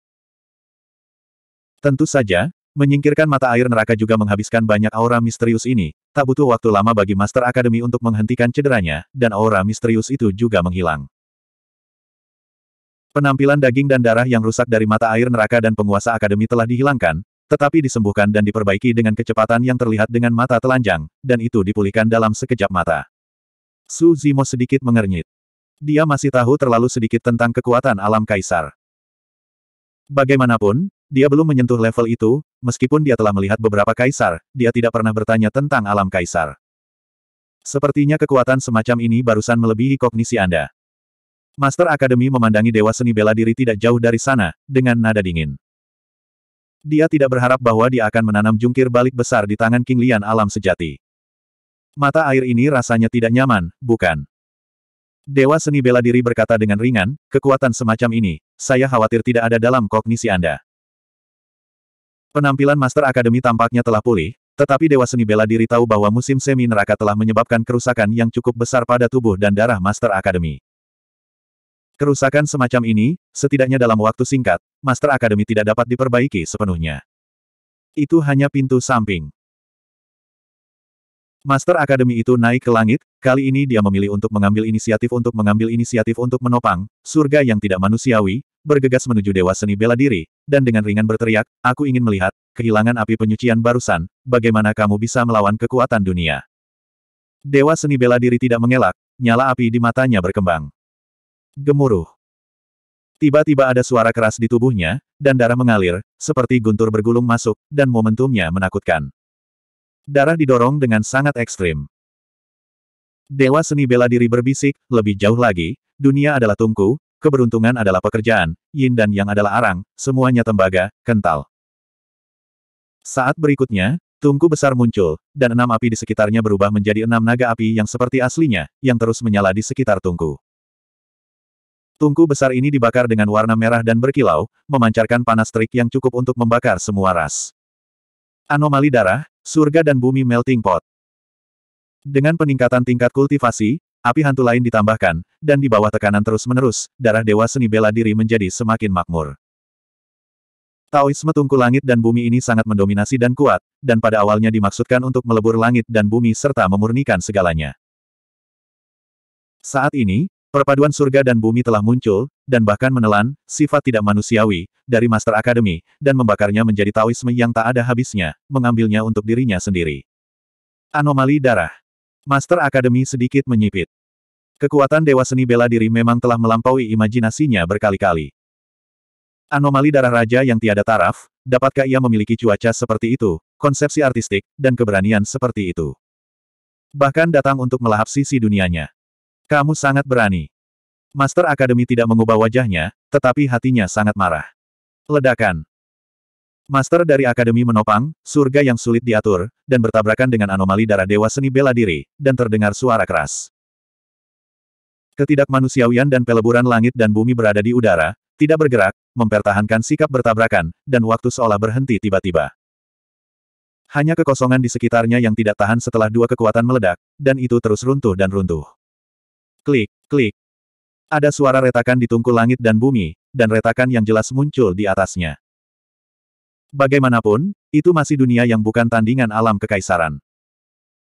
Tentu saja, Menyingkirkan mata air neraka juga menghabiskan banyak aura misterius ini, tak butuh waktu lama bagi Master Akademi untuk menghentikan cederanya, dan aura misterius itu juga menghilang. Penampilan daging dan darah yang rusak dari mata air neraka dan penguasa akademi telah dihilangkan, tetapi disembuhkan dan diperbaiki dengan kecepatan yang terlihat dengan mata telanjang, dan itu dipulihkan dalam sekejap mata. Su Zimo sedikit mengernyit. Dia masih tahu terlalu sedikit tentang kekuatan alam kaisar. Bagaimanapun, dia belum menyentuh level itu, meskipun dia telah melihat beberapa kaisar, dia tidak pernah bertanya tentang alam kaisar. Sepertinya kekuatan semacam ini barusan melebihi kognisi Anda. Master Akademi memandangi Dewa Seni Bela Diri tidak jauh dari sana, dengan nada dingin. Dia tidak berharap bahwa dia akan menanam jungkir balik besar di tangan King Lian alam sejati. Mata air ini rasanya tidak nyaman, bukan? Dewa Seni Bela Diri berkata dengan ringan, kekuatan semacam ini, saya khawatir tidak ada dalam kognisi Anda. Penampilan Master Akademi tampaknya telah pulih, tetapi Dewa Seni Bela Diri tahu bahwa musim semi neraka telah menyebabkan kerusakan yang cukup besar pada tubuh dan darah Master Akademi. Kerusakan semacam ini, setidaknya dalam waktu singkat, Master Akademi tidak dapat diperbaiki sepenuhnya. Itu hanya pintu samping. Master Akademi itu naik ke langit, kali ini dia memilih untuk mengambil inisiatif untuk mengambil inisiatif untuk menopang, surga yang tidak manusiawi, bergegas menuju Dewa Seni Bela Diri, dan dengan ringan berteriak, aku ingin melihat, kehilangan api penyucian barusan, bagaimana kamu bisa melawan kekuatan dunia. Dewa Seni Bela Diri tidak mengelak, nyala api di matanya berkembang. Gemuruh. Tiba-tiba ada suara keras di tubuhnya, dan darah mengalir, seperti guntur bergulung masuk, dan momentumnya menakutkan. Darah didorong dengan sangat ekstrim. Dewa seni bela diri berbisik, lebih jauh lagi, dunia adalah tungku, keberuntungan adalah pekerjaan, yin dan yang adalah arang, semuanya tembaga, kental. Saat berikutnya, tungku besar muncul, dan enam api di sekitarnya berubah menjadi enam naga api yang seperti aslinya, yang terus menyala di sekitar tungku. Tungku besar ini dibakar dengan warna merah dan berkilau, memancarkan panas terik yang cukup untuk membakar semua ras. Anomali darah, Surga dan bumi melting pot. Dengan peningkatan tingkat kultivasi, api hantu lain ditambahkan, dan di bawah tekanan terus-menerus, darah dewa seni bela diri menjadi semakin makmur. Taoisme tungku langit dan bumi ini sangat mendominasi dan kuat, dan pada awalnya dimaksudkan untuk melebur langit dan bumi serta memurnikan segalanya. Saat ini, Perpaduan surga dan bumi telah muncul, dan bahkan menelan, sifat tidak manusiawi, dari Master Akademi dan membakarnya menjadi Taoisme yang tak ada habisnya, mengambilnya untuk dirinya sendiri. Anomali darah. Master Akademi sedikit menyipit. Kekuatan Dewa Seni Bela Diri memang telah melampaui imajinasinya berkali-kali. Anomali darah raja yang tiada taraf, dapatkah ia memiliki cuaca seperti itu, konsepsi artistik, dan keberanian seperti itu? Bahkan datang untuk melahap sisi dunianya. Kamu sangat berani. Master Akademi tidak mengubah wajahnya, tetapi hatinya sangat marah. Ledakan. Master dari Akademi menopang, surga yang sulit diatur, dan bertabrakan dengan anomali darah dewa seni bela diri, dan terdengar suara keras. Ketidakmanusiawian dan peleburan langit dan bumi berada di udara, tidak bergerak, mempertahankan sikap bertabrakan, dan waktu seolah berhenti tiba-tiba. Hanya kekosongan di sekitarnya yang tidak tahan setelah dua kekuatan meledak, dan itu terus runtuh dan runtuh. Klik, klik. Ada suara retakan di tungku langit dan bumi, dan retakan yang jelas muncul di atasnya. Bagaimanapun, itu masih dunia yang bukan tandingan alam kekaisaran.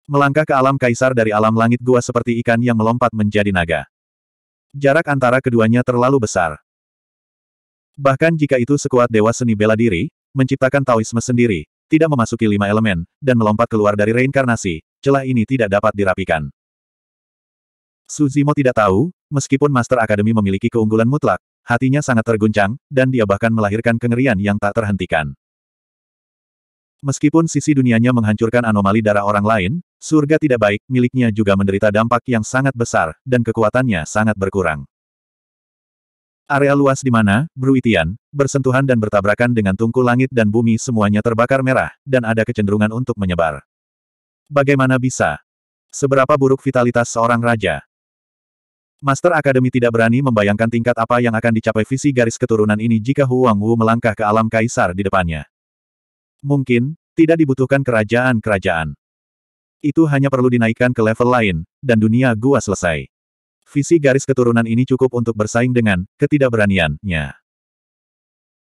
Melangkah ke alam kaisar dari alam langit gua seperti ikan yang melompat menjadi naga. Jarak antara keduanya terlalu besar. Bahkan jika itu sekuat dewa seni bela diri, menciptakan Taoisme sendiri, tidak memasuki lima elemen, dan melompat keluar dari reinkarnasi, celah ini tidak dapat dirapikan. Suzimo tidak tahu, meskipun Master Akademi memiliki keunggulan mutlak, hatinya sangat terguncang, dan dia bahkan melahirkan kengerian yang tak terhentikan. Meskipun sisi dunianya menghancurkan anomali darah orang lain, surga tidak baik miliknya juga menderita dampak yang sangat besar, dan kekuatannya sangat berkurang. Area luas di mana, beruitian, bersentuhan dan bertabrakan dengan tungku langit dan bumi semuanya terbakar merah, dan ada kecenderungan untuk menyebar. Bagaimana bisa? Seberapa buruk vitalitas seorang raja? Master Akademi tidak berani membayangkan tingkat apa yang akan dicapai visi garis keturunan ini jika Huang Wu melangkah ke alam kaisar di depannya. Mungkin, tidak dibutuhkan kerajaan-kerajaan. Itu hanya perlu dinaikkan ke level lain, dan dunia gua selesai. Visi garis keturunan ini cukup untuk bersaing dengan ketidakberaniannya.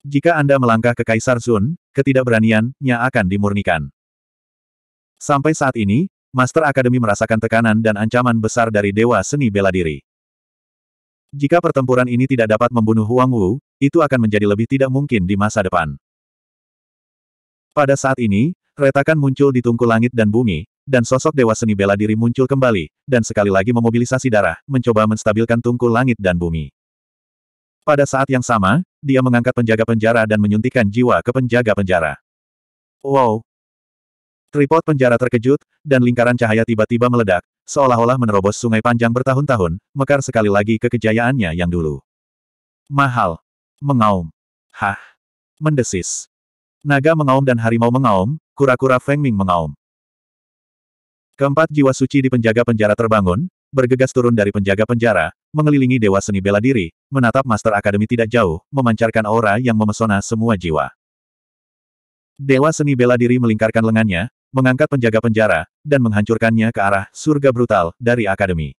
Jika Anda melangkah ke Kaisar Zun, ketidakberaniannya akan dimurnikan. Sampai saat ini, Master Akademi merasakan tekanan dan ancaman besar dari Dewa Seni Bela Diri. Jika pertempuran ini tidak dapat membunuh Huang Wu, itu akan menjadi lebih tidak mungkin di masa depan. Pada saat ini, retakan muncul di tungku langit dan bumi, dan sosok Dewa Seni Bela Diri muncul kembali, dan sekali lagi memobilisasi darah, mencoba menstabilkan tungku langit dan bumi. Pada saat yang sama, dia mengangkat penjaga penjara dan menyuntikkan jiwa ke penjaga penjara. Wow! Tripod penjara terkejut, dan lingkaran cahaya tiba-tiba meledak, seolah-olah menerobos sungai panjang bertahun-tahun, mekar sekali lagi ke kejayaannya yang dulu. Mahal. Mengaum. Hah. Mendesis. Naga mengaum dan harimau mengaum, kura-kura Feng Ming mengaum. Keempat jiwa suci di penjaga penjara terbangun, bergegas turun dari penjaga penjara, mengelilingi dewa seni bela diri, menatap Master Akademi tidak jauh, memancarkan aura yang memesona semua jiwa. Dewa seni bela diri melingkarkan lengannya, mengangkat penjaga penjara, dan menghancurkannya ke arah surga brutal dari akademi.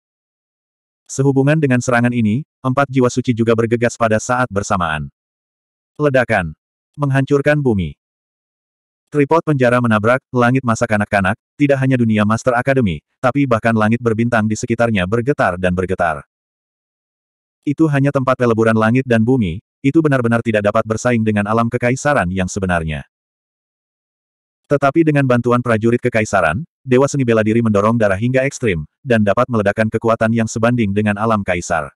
Sehubungan dengan serangan ini, empat jiwa suci juga bergegas pada saat bersamaan. Ledakan. Menghancurkan bumi. Tripod penjara menabrak langit masa kanak-kanak, tidak hanya dunia Master Academy, tapi bahkan langit berbintang di sekitarnya bergetar dan bergetar. Itu hanya tempat peleburan langit dan bumi, itu benar-benar tidak dapat bersaing dengan alam kekaisaran yang sebenarnya. Tetapi dengan bantuan prajurit kekaisaran, Dewa Seni Bela Diri mendorong darah hingga ekstrim, dan dapat meledakkan kekuatan yang sebanding dengan alam kaisar.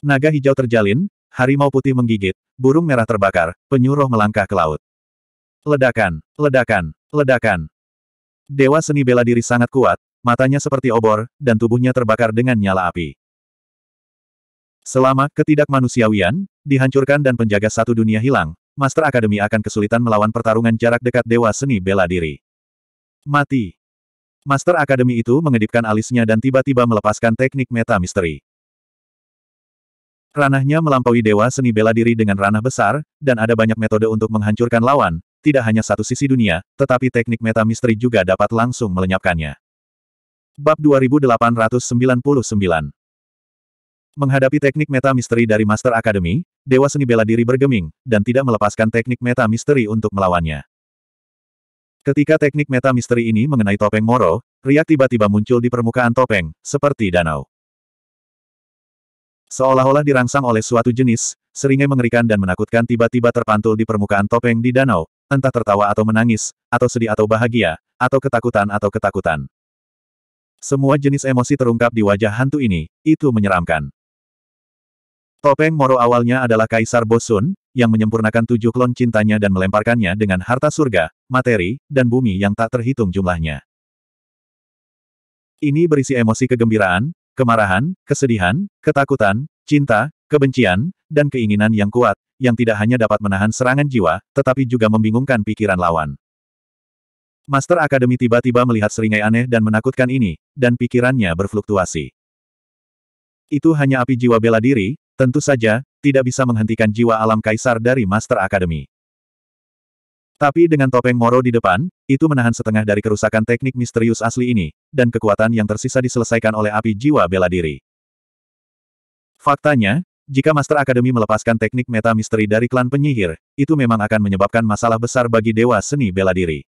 Naga hijau terjalin, harimau putih menggigit, burung merah terbakar, penyuruh melangkah ke laut. Ledakan, ledakan, ledakan. Dewa Seni Bela Diri sangat kuat, matanya seperti obor, dan tubuhnya terbakar dengan nyala api. Selama ketidakmanusiawian, dihancurkan dan penjaga satu dunia hilang, Master Akademi akan kesulitan melawan pertarungan jarak dekat Dewa Seni Bela Diri. Mati. Master Akademi itu mengedipkan alisnya dan tiba-tiba melepaskan teknik meta misteri. Ranahnya melampaui Dewa Seni Bela Diri dengan ranah besar, dan ada banyak metode untuk menghancurkan lawan, tidak hanya satu sisi dunia, tetapi teknik meta misteri juga dapat langsung melenyapkannya. Bab 2899 Menghadapi teknik meta misteri dari Master Academy, Dewa Seni Bela Diri bergeming, dan tidak melepaskan teknik meta misteri untuk melawannya. Ketika teknik meta misteri ini mengenai topeng Moro, riak tiba-tiba muncul di permukaan topeng, seperti danau. Seolah-olah dirangsang oleh suatu jenis, seringai mengerikan dan menakutkan tiba-tiba terpantul di permukaan topeng di danau, entah tertawa atau menangis, atau sedih atau bahagia, atau ketakutan atau ketakutan. Semua jenis emosi terungkap di wajah hantu ini, itu menyeramkan. Topeng Moro awalnya adalah Kaisar Bosun, yang menyempurnakan tujuh klon cintanya dan melemparkannya dengan harta surga, materi, dan bumi yang tak terhitung jumlahnya. Ini berisi emosi kegembiraan, kemarahan, kesedihan, ketakutan, cinta, kebencian, dan keinginan yang kuat, yang tidak hanya dapat menahan serangan jiwa, tetapi juga membingungkan pikiran lawan. Master Akademi tiba-tiba melihat seringai aneh dan menakutkan ini, dan pikirannya berfluktuasi. Itu hanya api jiwa bela diri, Tentu saja, tidak bisa menghentikan jiwa alam kaisar dari Master Academy. Tapi dengan topeng Moro di depan, itu menahan setengah dari kerusakan teknik misterius asli ini, dan kekuatan yang tersisa diselesaikan oleh api jiwa bela diri. Faktanya, jika Master Academy melepaskan teknik meta misteri dari klan penyihir, itu memang akan menyebabkan masalah besar bagi Dewa Seni Bela Diri.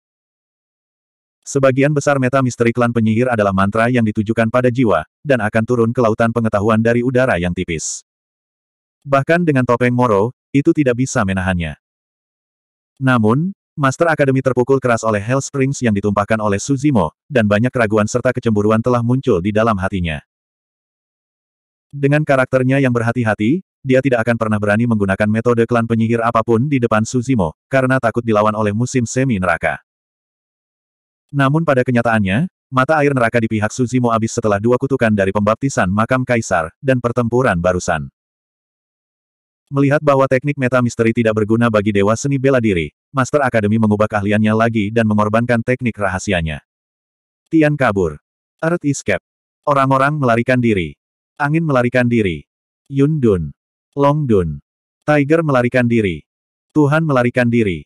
Sebagian besar meta misteri klan penyihir adalah mantra yang ditujukan pada jiwa, dan akan turun ke lautan pengetahuan dari udara yang tipis. Bahkan dengan topeng Moro, itu tidak bisa menahannya. Namun, Master Akademi terpukul keras oleh Hell Springs yang ditumpahkan oleh Suzimo, dan banyak keraguan serta kecemburuan telah muncul di dalam hatinya. Dengan karakternya yang berhati-hati, dia tidak akan pernah berani menggunakan metode klan penyihir apapun di depan Suzimo, karena takut dilawan oleh musim semi neraka. Namun pada kenyataannya, mata air neraka di pihak Suzimo habis setelah dua kutukan dari pembaptisan makam kaisar, dan pertempuran barusan. Melihat bahwa teknik meta misteri tidak berguna bagi Dewa Seni Bela Diri, Master Akademi mengubah keahliannya lagi dan mengorbankan teknik rahasianya. Tian kabur. Earth escape. Orang-orang melarikan diri. Angin melarikan diri. Yun Dun. Long Dun. Tiger melarikan diri. Tuhan melarikan diri.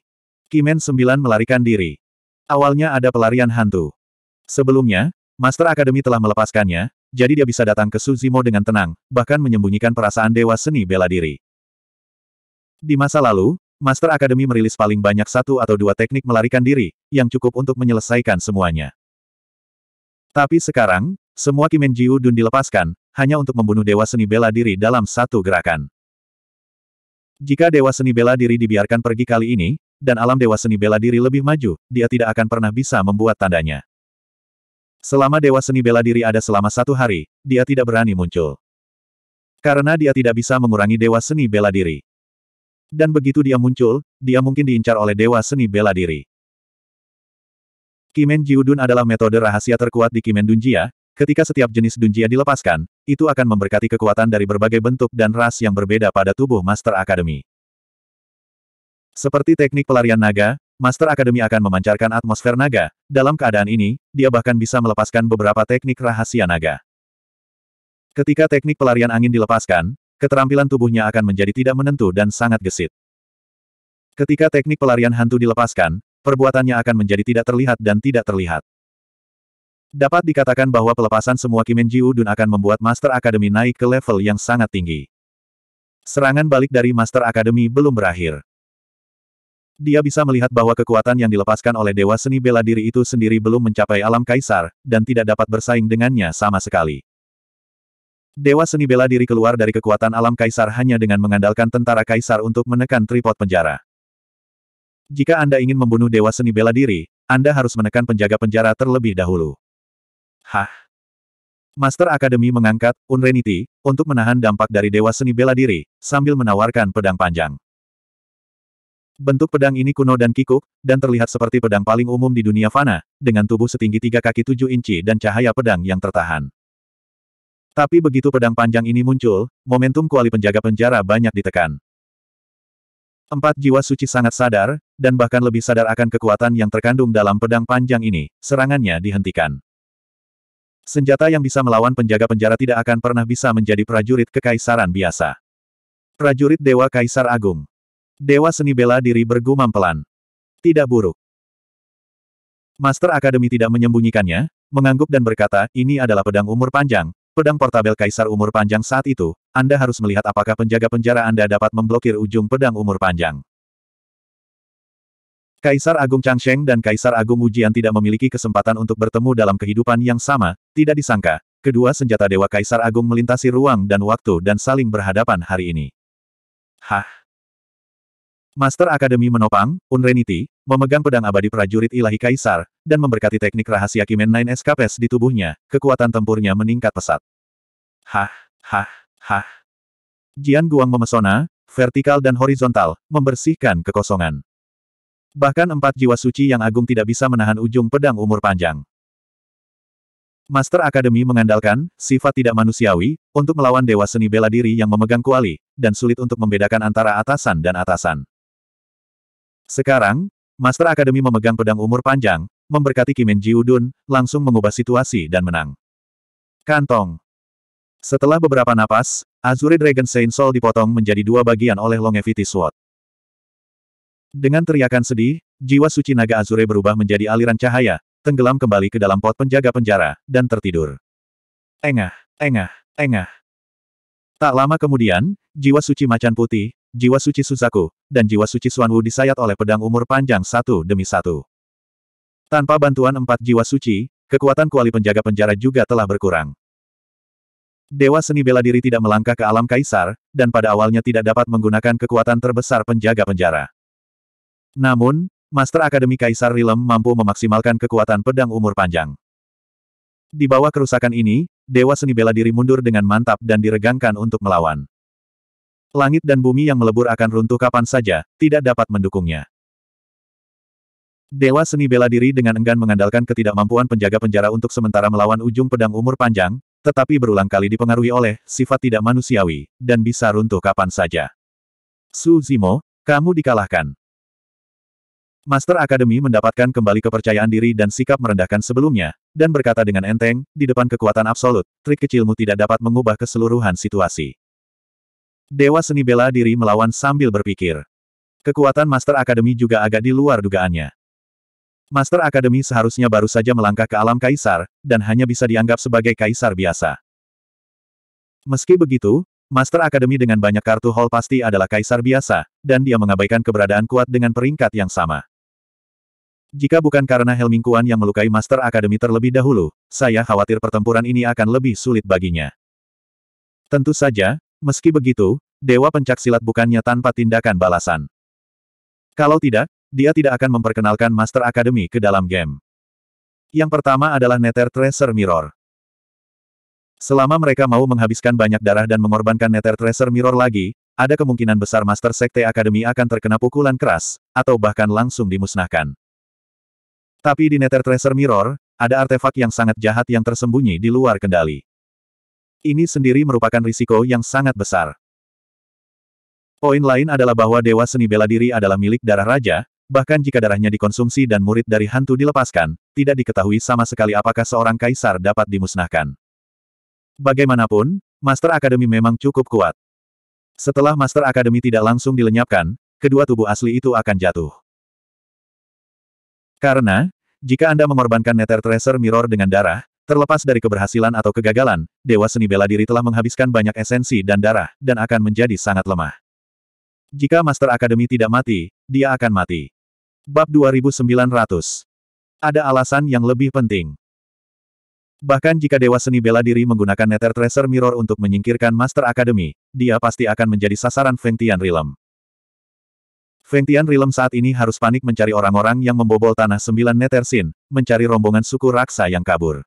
Kimen 9 melarikan diri. Awalnya ada pelarian hantu. Sebelumnya, Master Akademi telah melepaskannya, jadi dia bisa datang ke Suzimo dengan tenang, bahkan menyembunyikan perasaan Dewa Seni Bela Diri. Di masa lalu, Master Academy merilis paling banyak satu atau dua teknik melarikan diri, yang cukup untuk menyelesaikan semuanya. Tapi sekarang, semua Kimenjiu Dun dilepaskan, hanya untuk membunuh Dewa Seni Bela Diri dalam satu gerakan. Jika Dewa Seni Bela Diri dibiarkan pergi kali ini, dan alam Dewa Seni Bela Diri lebih maju, dia tidak akan pernah bisa membuat tandanya. Selama Dewa Seni Bela Diri ada selama satu hari, dia tidak berani muncul. Karena dia tidak bisa mengurangi Dewa Seni Bela Diri. Dan begitu dia muncul, dia mungkin diincar oleh dewa seni bela diri. Kimen Jiudun adalah metode rahasia terkuat di Kimen Dunjia, ketika setiap jenis Dunjia dilepaskan, itu akan memberkati kekuatan dari berbagai bentuk dan ras yang berbeda pada tubuh Master Academy. Seperti teknik pelarian naga, Master Academy akan memancarkan atmosfer naga. Dalam keadaan ini, dia bahkan bisa melepaskan beberapa teknik rahasia naga. Ketika teknik pelarian angin dilepaskan, keterampilan tubuhnya akan menjadi tidak menentu dan sangat gesit. Ketika teknik pelarian hantu dilepaskan, perbuatannya akan menjadi tidak terlihat dan tidak terlihat. Dapat dikatakan bahwa pelepasan semua Kimenjiu Dun akan membuat Master Academy naik ke level yang sangat tinggi. Serangan balik dari Master Academy belum berakhir. Dia bisa melihat bahwa kekuatan yang dilepaskan oleh Dewa Seni Bela Diri itu sendiri belum mencapai alam kaisar, dan tidak dapat bersaing dengannya sama sekali. Dewa seni bela diri keluar dari kekuatan alam kaisar hanya dengan mengandalkan tentara kaisar untuk menekan tripod penjara. Jika Anda ingin membunuh dewa seni bela diri, Anda harus menekan penjaga penjara terlebih dahulu. Hah? Master Akademi mengangkat Unrenity untuk menahan dampak dari dewa seni bela diri sambil menawarkan pedang panjang. Bentuk pedang ini kuno dan kikuk, dan terlihat seperti pedang paling umum di dunia fana, dengan tubuh setinggi tiga kaki tujuh inci dan cahaya pedang yang tertahan. Tapi begitu pedang panjang ini muncul, momentum kuali penjaga penjara banyak ditekan. Empat jiwa suci sangat sadar, dan bahkan lebih sadar akan kekuatan yang terkandung dalam pedang panjang ini, serangannya dihentikan. Senjata yang bisa melawan penjaga penjara tidak akan pernah bisa menjadi prajurit kekaisaran biasa. Prajurit Dewa Kaisar Agung. Dewa seni bela diri bergumam pelan. Tidak buruk. Master Akademi tidak menyembunyikannya, mengangguk dan berkata, ini adalah pedang umur panjang, Pedang portabel kaisar umur panjang saat itu, Anda harus melihat apakah penjaga penjara Anda dapat memblokir ujung pedang umur panjang. Kaisar Agung Changsheng dan Kaisar Agung Ujian tidak memiliki kesempatan untuk bertemu dalam kehidupan yang sama, tidak disangka, kedua senjata Dewa Kaisar Agung melintasi ruang dan waktu dan saling berhadapan hari ini. Hah? Master Akademi menopang, Unrenity, memegang pedang abadi prajurit ilahi kaisar, dan memberkati teknik rahasia Kimen 9 Escapes di tubuhnya, kekuatan tempurnya meningkat pesat. Hah, hah, hah. Jian Guang memesona, vertikal dan horizontal, membersihkan kekosongan. Bahkan empat jiwa suci yang agung tidak bisa menahan ujung pedang umur panjang. Master Akademi mengandalkan sifat tidak manusiawi untuk melawan dewa seni bela diri yang memegang kuali, dan sulit untuk membedakan antara atasan dan atasan. Sekarang, Master Akademi memegang pedang umur panjang, memberkati Kimen Jiudun, langsung mengubah situasi dan menang. Kantong. Setelah beberapa napas, Azuri Dragon Saint Soul dipotong menjadi dua bagian oleh Longevity Sword. Dengan teriakan sedih, jiwa suci naga Azure berubah menjadi aliran cahaya, tenggelam kembali ke dalam pot penjaga penjara, dan tertidur. Engah, engah, engah. Tak lama kemudian, jiwa suci macan putih, jiwa suci Suzaku, dan jiwa suci Suanwu disayat oleh pedang umur panjang satu demi satu. Tanpa bantuan empat jiwa suci, kekuatan kuali penjaga penjara juga telah berkurang. Dewa seni bela diri tidak melangkah ke alam kaisar, dan pada awalnya tidak dapat menggunakan kekuatan terbesar penjaga penjara. Namun, Master Akademi Kaisar Rilem mampu memaksimalkan kekuatan pedang umur panjang. Di bawah kerusakan ini, Dewa seni bela diri mundur dengan mantap dan diregangkan untuk melawan. Langit dan bumi yang melebur akan runtuh kapan saja, tidak dapat mendukungnya. Dewa seni bela diri dengan enggan mengandalkan ketidakmampuan penjaga penjara untuk sementara melawan ujung pedang umur panjang, tetapi berulang kali dipengaruhi oleh sifat tidak manusiawi, dan bisa runtuh kapan saja. Su Zimo, kamu dikalahkan. Master Akademi mendapatkan kembali kepercayaan diri dan sikap merendahkan sebelumnya, dan berkata dengan enteng, di depan kekuatan absolut, trik kecilmu tidak dapat mengubah keseluruhan situasi. Dewa seni bela diri melawan sambil berpikir. Kekuatan Master Akademi juga agak di luar dugaannya. Master Akademi seharusnya baru saja melangkah ke alam kaisar, dan hanya bisa dianggap sebagai kaisar biasa. Meski begitu, Master Akademi dengan banyak kartu hall pasti adalah kaisar biasa, dan dia mengabaikan keberadaan kuat dengan peringkat yang sama. Jika bukan karena Helmingkuan yang melukai Master Akademi terlebih dahulu, saya khawatir pertempuran ini akan lebih sulit baginya. Tentu saja, meski begitu, Dewa Pencak Silat bukannya tanpa tindakan balasan. Kalau tidak, dia tidak akan memperkenalkan Master Akademi ke dalam game. Yang pertama adalah Nether Tracer Mirror. Selama mereka mau menghabiskan banyak darah dan mengorbankan Nether Tracer Mirror lagi, ada kemungkinan besar Master Sekte Akademi akan terkena pukulan keras, atau bahkan langsung dimusnahkan. Tapi di Nether Tracer Mirror, ada artefak yang sangat jahat yang tersembunyi di luar kendali. Ini sendiri merupakan risiko yang sangat besar. Poin lain adalah bahwa Dewa Seni Bela Diri adalah milik darah raja, bahkan jika darahnya dikonsumsi dan murid dari hantu dilepaskan, tidak diketahui sama sekali apakah seorang kaisar dapat dimusnahkan. Bagaimanapun, Master Akademi memang cukup kuat. Setelah Master Akademi tidak langsung dilenyapkan, kedua tubuh asli itu akan jatuh. Karena, jika Anda mengorbankan Nether Tracer Mirror dengan darah, terlepas dari keberhasilan atau kegagalan, Dewa Seni Bela Diri telah menghabiskan banyak esensi dan darah, dan akan menjadi sangat lemah. Jika Master Academy tidak mati, dia akan mati. Bab 2900 Ada alasan yang lebih penting. Bahkan jika Dewa Seni Bela Diri menggunakan Nether Tracer Mirror untuk menyingkirkan Master Academy, dia pasti akan menjadi sasaran Feng Tian Realm. Feng Tian Rilem saat ini harus panik mencari orang-orang yang membobol tanah sembilan neter sin, mencari rombongan suku raksa yang kabur.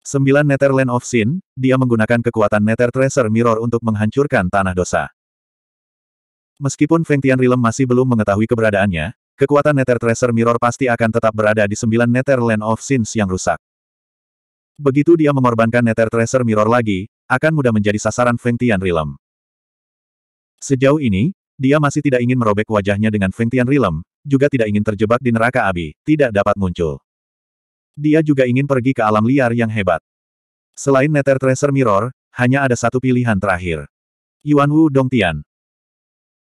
Sembilan neter Land of Sin, dia menggunakan kekuatan neter Tracer Mirror untuk menghancurkan tanah dosa. Meskipun Feng Tian Rilem masih belum mengetahui keberadaannya, kekuatan neter Tracer Mirror pasti akan tetap berada di sembilan neter Land of Sins yang rusak. Begitu dia mengorbankan neter Tracer Mirror lagi, akan mudah menjadi sasaran Feng Tian Rilem. Sejauh ini, dia masih tidak ingin merobek wajahnya dengan Feng Tian Rilem, juga tidak ingin terjebak di neraka Abi, tidak dapat muncul. Dia juga ingin pergi ke alam liar yang hebat. Selain Nether Tracer Mirror, hanya ada satu pilihan terakhir. Yuan Wu Dongtian.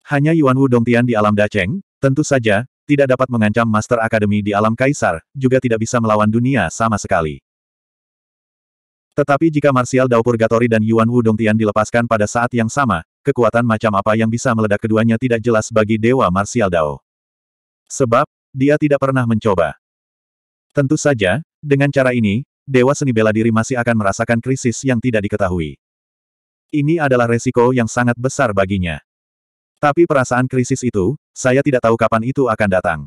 Hanya Yuan Wu Dongtian di alam Daceng? tentu saja, tidak dapat mengancam Master Akademi di alam Kaisar, juga tidak bisa melawan dunia sama sekali. Tetapi jika Martial Dao Purgatory dan Yuan Wu Dongtian dilepaskan pada saat yang sama, kekuatan macam apa yang bisa meledak keduanya tidak jelas bagi Dewa Marsial Dao. Sebab, dia tidak pernah mencoba. Tentu saja, dengan cara ini, Dewa Seni Bela Diri masih akan merasakan krisis yang tidak diketahui. Ini adalah resiko yang sangat besar baginya. Tapi perasaan krisis itu, saya tidak tahu kapan itu akan datang.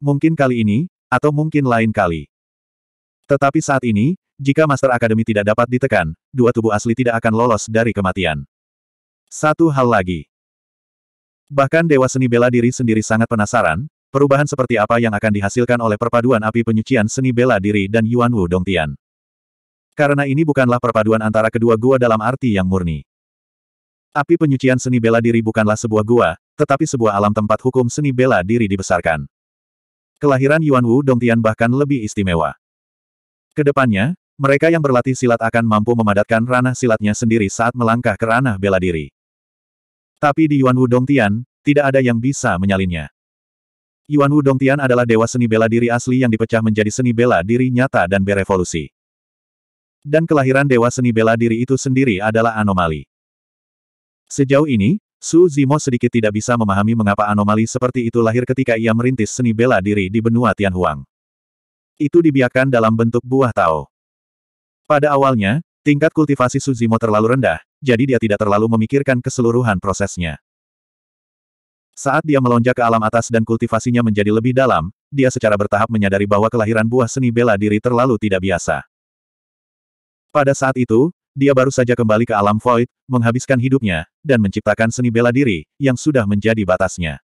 Mungkin kali ini, atau mungkin lain kali. Tetapi saat ini, jika Master Akademi tidak dapat ditekan, dua tubuh asli tidak akan lolos dari kematian. Satu hal lagi. Bahkan Dewa Seni Bela Diri sendiri sangat penasaran, perubahan seperti apa yang akan dihasilkan oleh perpaduan api penyucian seni bela diri dan Yuan Wu Dongtian. Karena ini bukanlah perpaduan antara kedua gua dalam arti yang murni. Api penyucian seni bela diri bukanlah sebuah gua, tetapi sebuah alam tempat hukum seni bela diri dibesarkan. Kelahiran Yuan Wu Dongtian bahkan lebih istimewa. Kedepannya, mereka yang berlatih silat akan mampu memadatkan ranah silatnya sendiri saat melangkah ke ranah bela diri. Tapi di Yuan Wu Dongtian, tidak ada yang bisa menyalinnya. Yuan Wu Dongtian adalah dewa seni bela diri asli yang dipecah menjadi seni bela diri nyata dan berevolusi. Dan kelahiran dewa seni bela diri itu sendiri adalah anomali. Sejauh ini, Su Zimo sedikit tidak bisa memahami mengapa anomali seperti itu lahir ketika ia merintis seni bela diri di benua Tianhuang. Itu dibiarkan dalam bentuk buah tao. Pada awalnya, Tingkat kultivasi Suzimo terlalu rendah, jadi dia tidak terlalu memikirkan keseluruhan prosesnya. Saat dia melonjak ke alam atas dan kultivasinya menjadi lebih dalam, dia secara bertahap menyadari bahwa kelahiran buah seni bela diri terlalu tidak biasa. Pada saat itu, dia baru saja kembali ke alam void, menghabiskan hidupnya, dan menciptakan seni bela diri, yang sudah menjadi batasnya.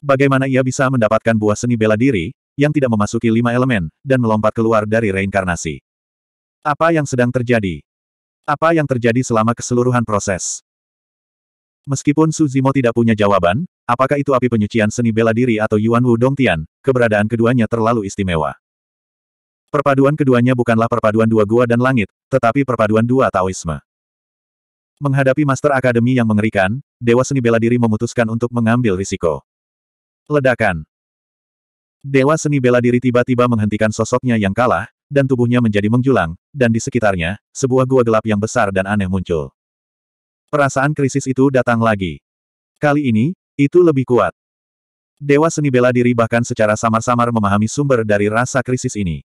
Bagaimana ia bisa mendapatkan buah seni bela diri, yang tidak memasuki lima elemen, dan melompat keluar dari reinkarnasi. Apa yang sedang terjadi? Apa yang terjadi selama keseluruhan proses? Meskipun Suzimo tidak punya jawaban, apakah itu api penyucian seni bela diri atau Yuan Wu Dongtian, keberadaan keduanya terlalu istimewa. Perpaduan keduanya bukanlah perpaduan dua gua dan langit, tetapi perpaduan dua Taoisme. Menghadapi Master Akademi yang mengerikan, Dewa Seni Bela Diri memutuskan untuk mengambil risiko. Ledakan Dewa Seni Bela Diri tiba-tiba menghentikan sosoknya yang kalah, dan tubuhnya menjadi menjulang, dan di sekitarnya, sebuah gua gelap yang besar dan aneh muncul. Perasaan krisis itu datang lagi. Kali ini, itu lebih kuat. Dewa seni bela diri bahkan secara samar-samar memahami sumber dari rasa krisis ini.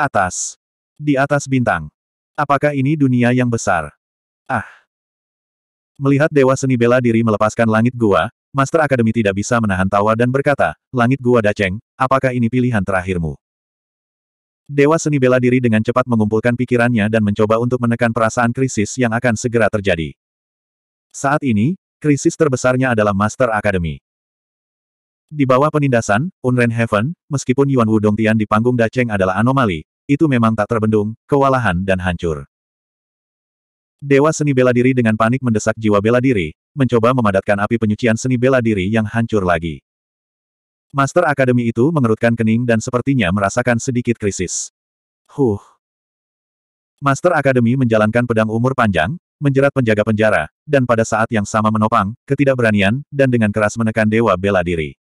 Atas. Di atas bintang. Apakah ini dunia yang besar? Ah. Melihat Dewa Seni Bela Diri melepaskan langit gua, Master Akademi tidak bisa menahan tawa dan berkata, Langit gua Daceng, apakah ini pilihan terakhirmu? Dewa seni bela diri dengan cepat mengumpulkan pikirannya dan mencoba untuk menekan perasaan krisis yang akan segera terjadi. Saat ini, krisis terbesarnya adalah Master Academy. Di bawah penindasan, Unren Heaven, meskipun Yuan Wu Dongtian di panggung Daceng adalah anomali, itu memang tak terbendung, kewalahan dan hancur. Dewa seni bela diri dengan panik mendesak jiwa bela diri, mencoba memadatkan api penyucian seni bela diri yang hancur lagi. Master Akademi itu mengerutkan kening dan sepertinya merasakan sedikit krisis. Huh. Master Akademi menjalankan pedang umur panjang, menjerat penjaga penjara, dan pada saat yang sama menopang, ketidakberanian, dan dengan keras menekan Dewa Bela Diri.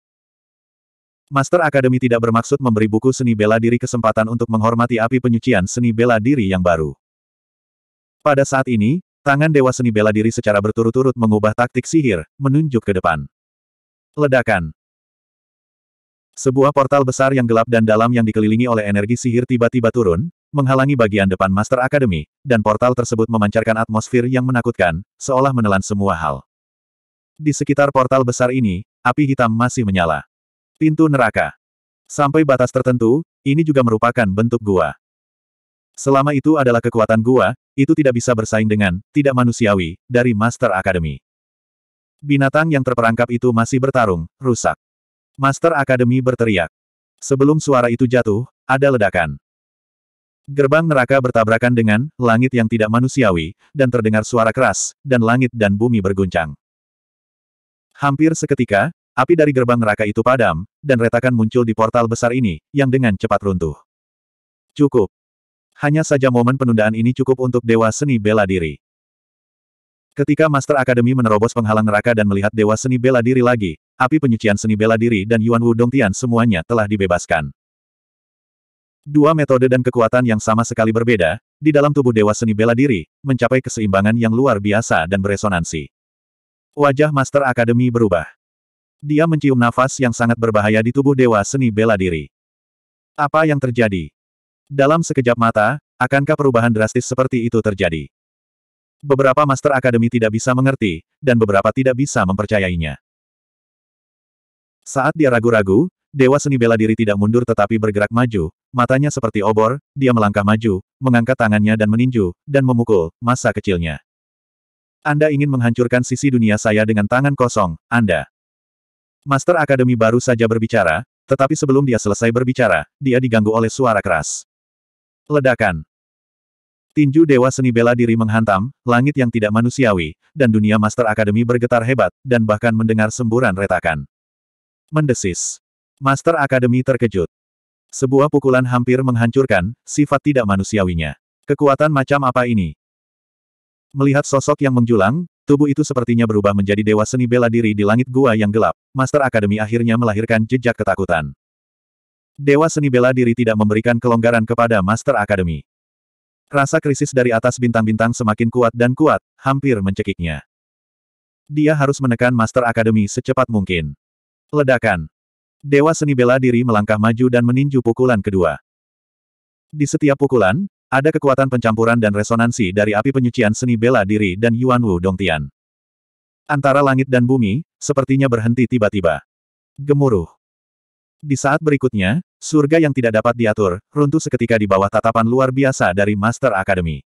Master Akademi tidak bermaksud memberi buku seni bela diri kesempatan untuk menghormati api penyucian seni bela diri yang baru. Pada saat ini, tangan Dewa Seni Bela Diri secara berturut-turut mengubah taktik sihir, menunjuk ke depan. Ledakan. Sebuah portal besar yang gelap dan dalam yang dikelilingi oleh energi sihir tiba-tiba turun, menghalangi bagian depan Master Academy, dan portal tersebut memancarkan atmosfer yang menakutkan, seolah menelan semua hal. Di sekitar portal besar ini, api hitam masih menyala. Pintu neraka. Sampai batas tertentu, ini juga merupakan bentuk gua. Selama itu adalah kekuatan gua, itu tidak bisa bersaing dengan, tidak manusiawi, dari Master Academy. Binatang yang terperangkap itu masih bertarung, rusak. Master Akademi berteriak. Sebelum suara itu jatuh, ada ledakan. Gerbang neraka bertabrakan dengan langit yang tidak manusiawi, dan terdengar suara keras, dan langit dan bumi berguncang. Hampir seketika, api dari gerbang neraka itu padam, dan retakan muncul di portal besar ini, yang dengan cepat runtuh. Cukup. Hanya saja momen penundaan ini cukup untuk Dewa Seni Bela Diri. Ketika Master Akademi menerobos penghalang neraka dan melihat Dewa Seni Bela Diri lagi, api penyucian seni bela diri dan Yuan Wu Dong Tian semuanya telah dibebaskan. Dua metode dan kekuatan yang sama sekali berbeda, di dalam tubuh Dewa Seni Bela Diri, mencapai keseimbangan yang luar biasa dan beresonansi. Wajah Master Akademi berubah. Dia mencium nafas yang sangat berbahaya di tubuh Dewa Seni Bela Diri. Apa yang terjadi? Dalam sekejap mata, akankah perubahan drastis seperti itu terjadi? Beberapa Master Akademi tidak bisa mengerti, dan beberapa tidak bisa mempercayainya. Saat dia ragu-ragu, Dewa seni bela diri tidak mundur tetapi bergerak maju, matanya seperti obor, dia melangkah maju, mengangkat tangannya dan meninju, dan memukul, masa kecilnya. Anda ingin menghancurkan sisi dunia saya dengan tangan kosong, Anda. Master Akademi baru saja berbicara, tetapi sebelum dia selesai berbicara, dia diganggu oleh suara keras. Ledakan. Tinju Dewa Seni Bela Diri menghantam, langit yang tidak manusiawi, dan dunia Master Akademi bergetar hebat, dan bahkan mendengar semburan retakan. Mendesis. Master Akademi terkejut. Sebuah pukulan hampir menghancurkan sifat tidak manusiawinya. Kekuatan macam apa ini? Melihat sosok yang menjulang, tubuh itu sepertinya berubah menjadi dewa seni bela diri di langit gua yang gelap. Master Akademi akhirnya melahirkan jejak ketakutan. Dewa seni bela diri tidak memberikan kelonggaran kepada Master Akademi. Rasa krisis dari atas bintang-bintang semakin kuat dan kuat, hampir mencekiknya. Dia harus menekan Master Akademi secepat mungkin. Ledakan. Dewa seni bela diri melangkah maju dan meninju pukulan kedua. Di setiap pukulan, ada kekuatan pencampuran dan resonansi dari api penyucian seni bela diri dan Yuan Wu Dongtian. Antara langit dan bumi, sepertinya berhenti tiba-tiba. Gemuruh. Di saat berikutnya, surga yang tidak dapat diatur, runtuh seketika di bawah tatapan luar biasa
dari Master Academy.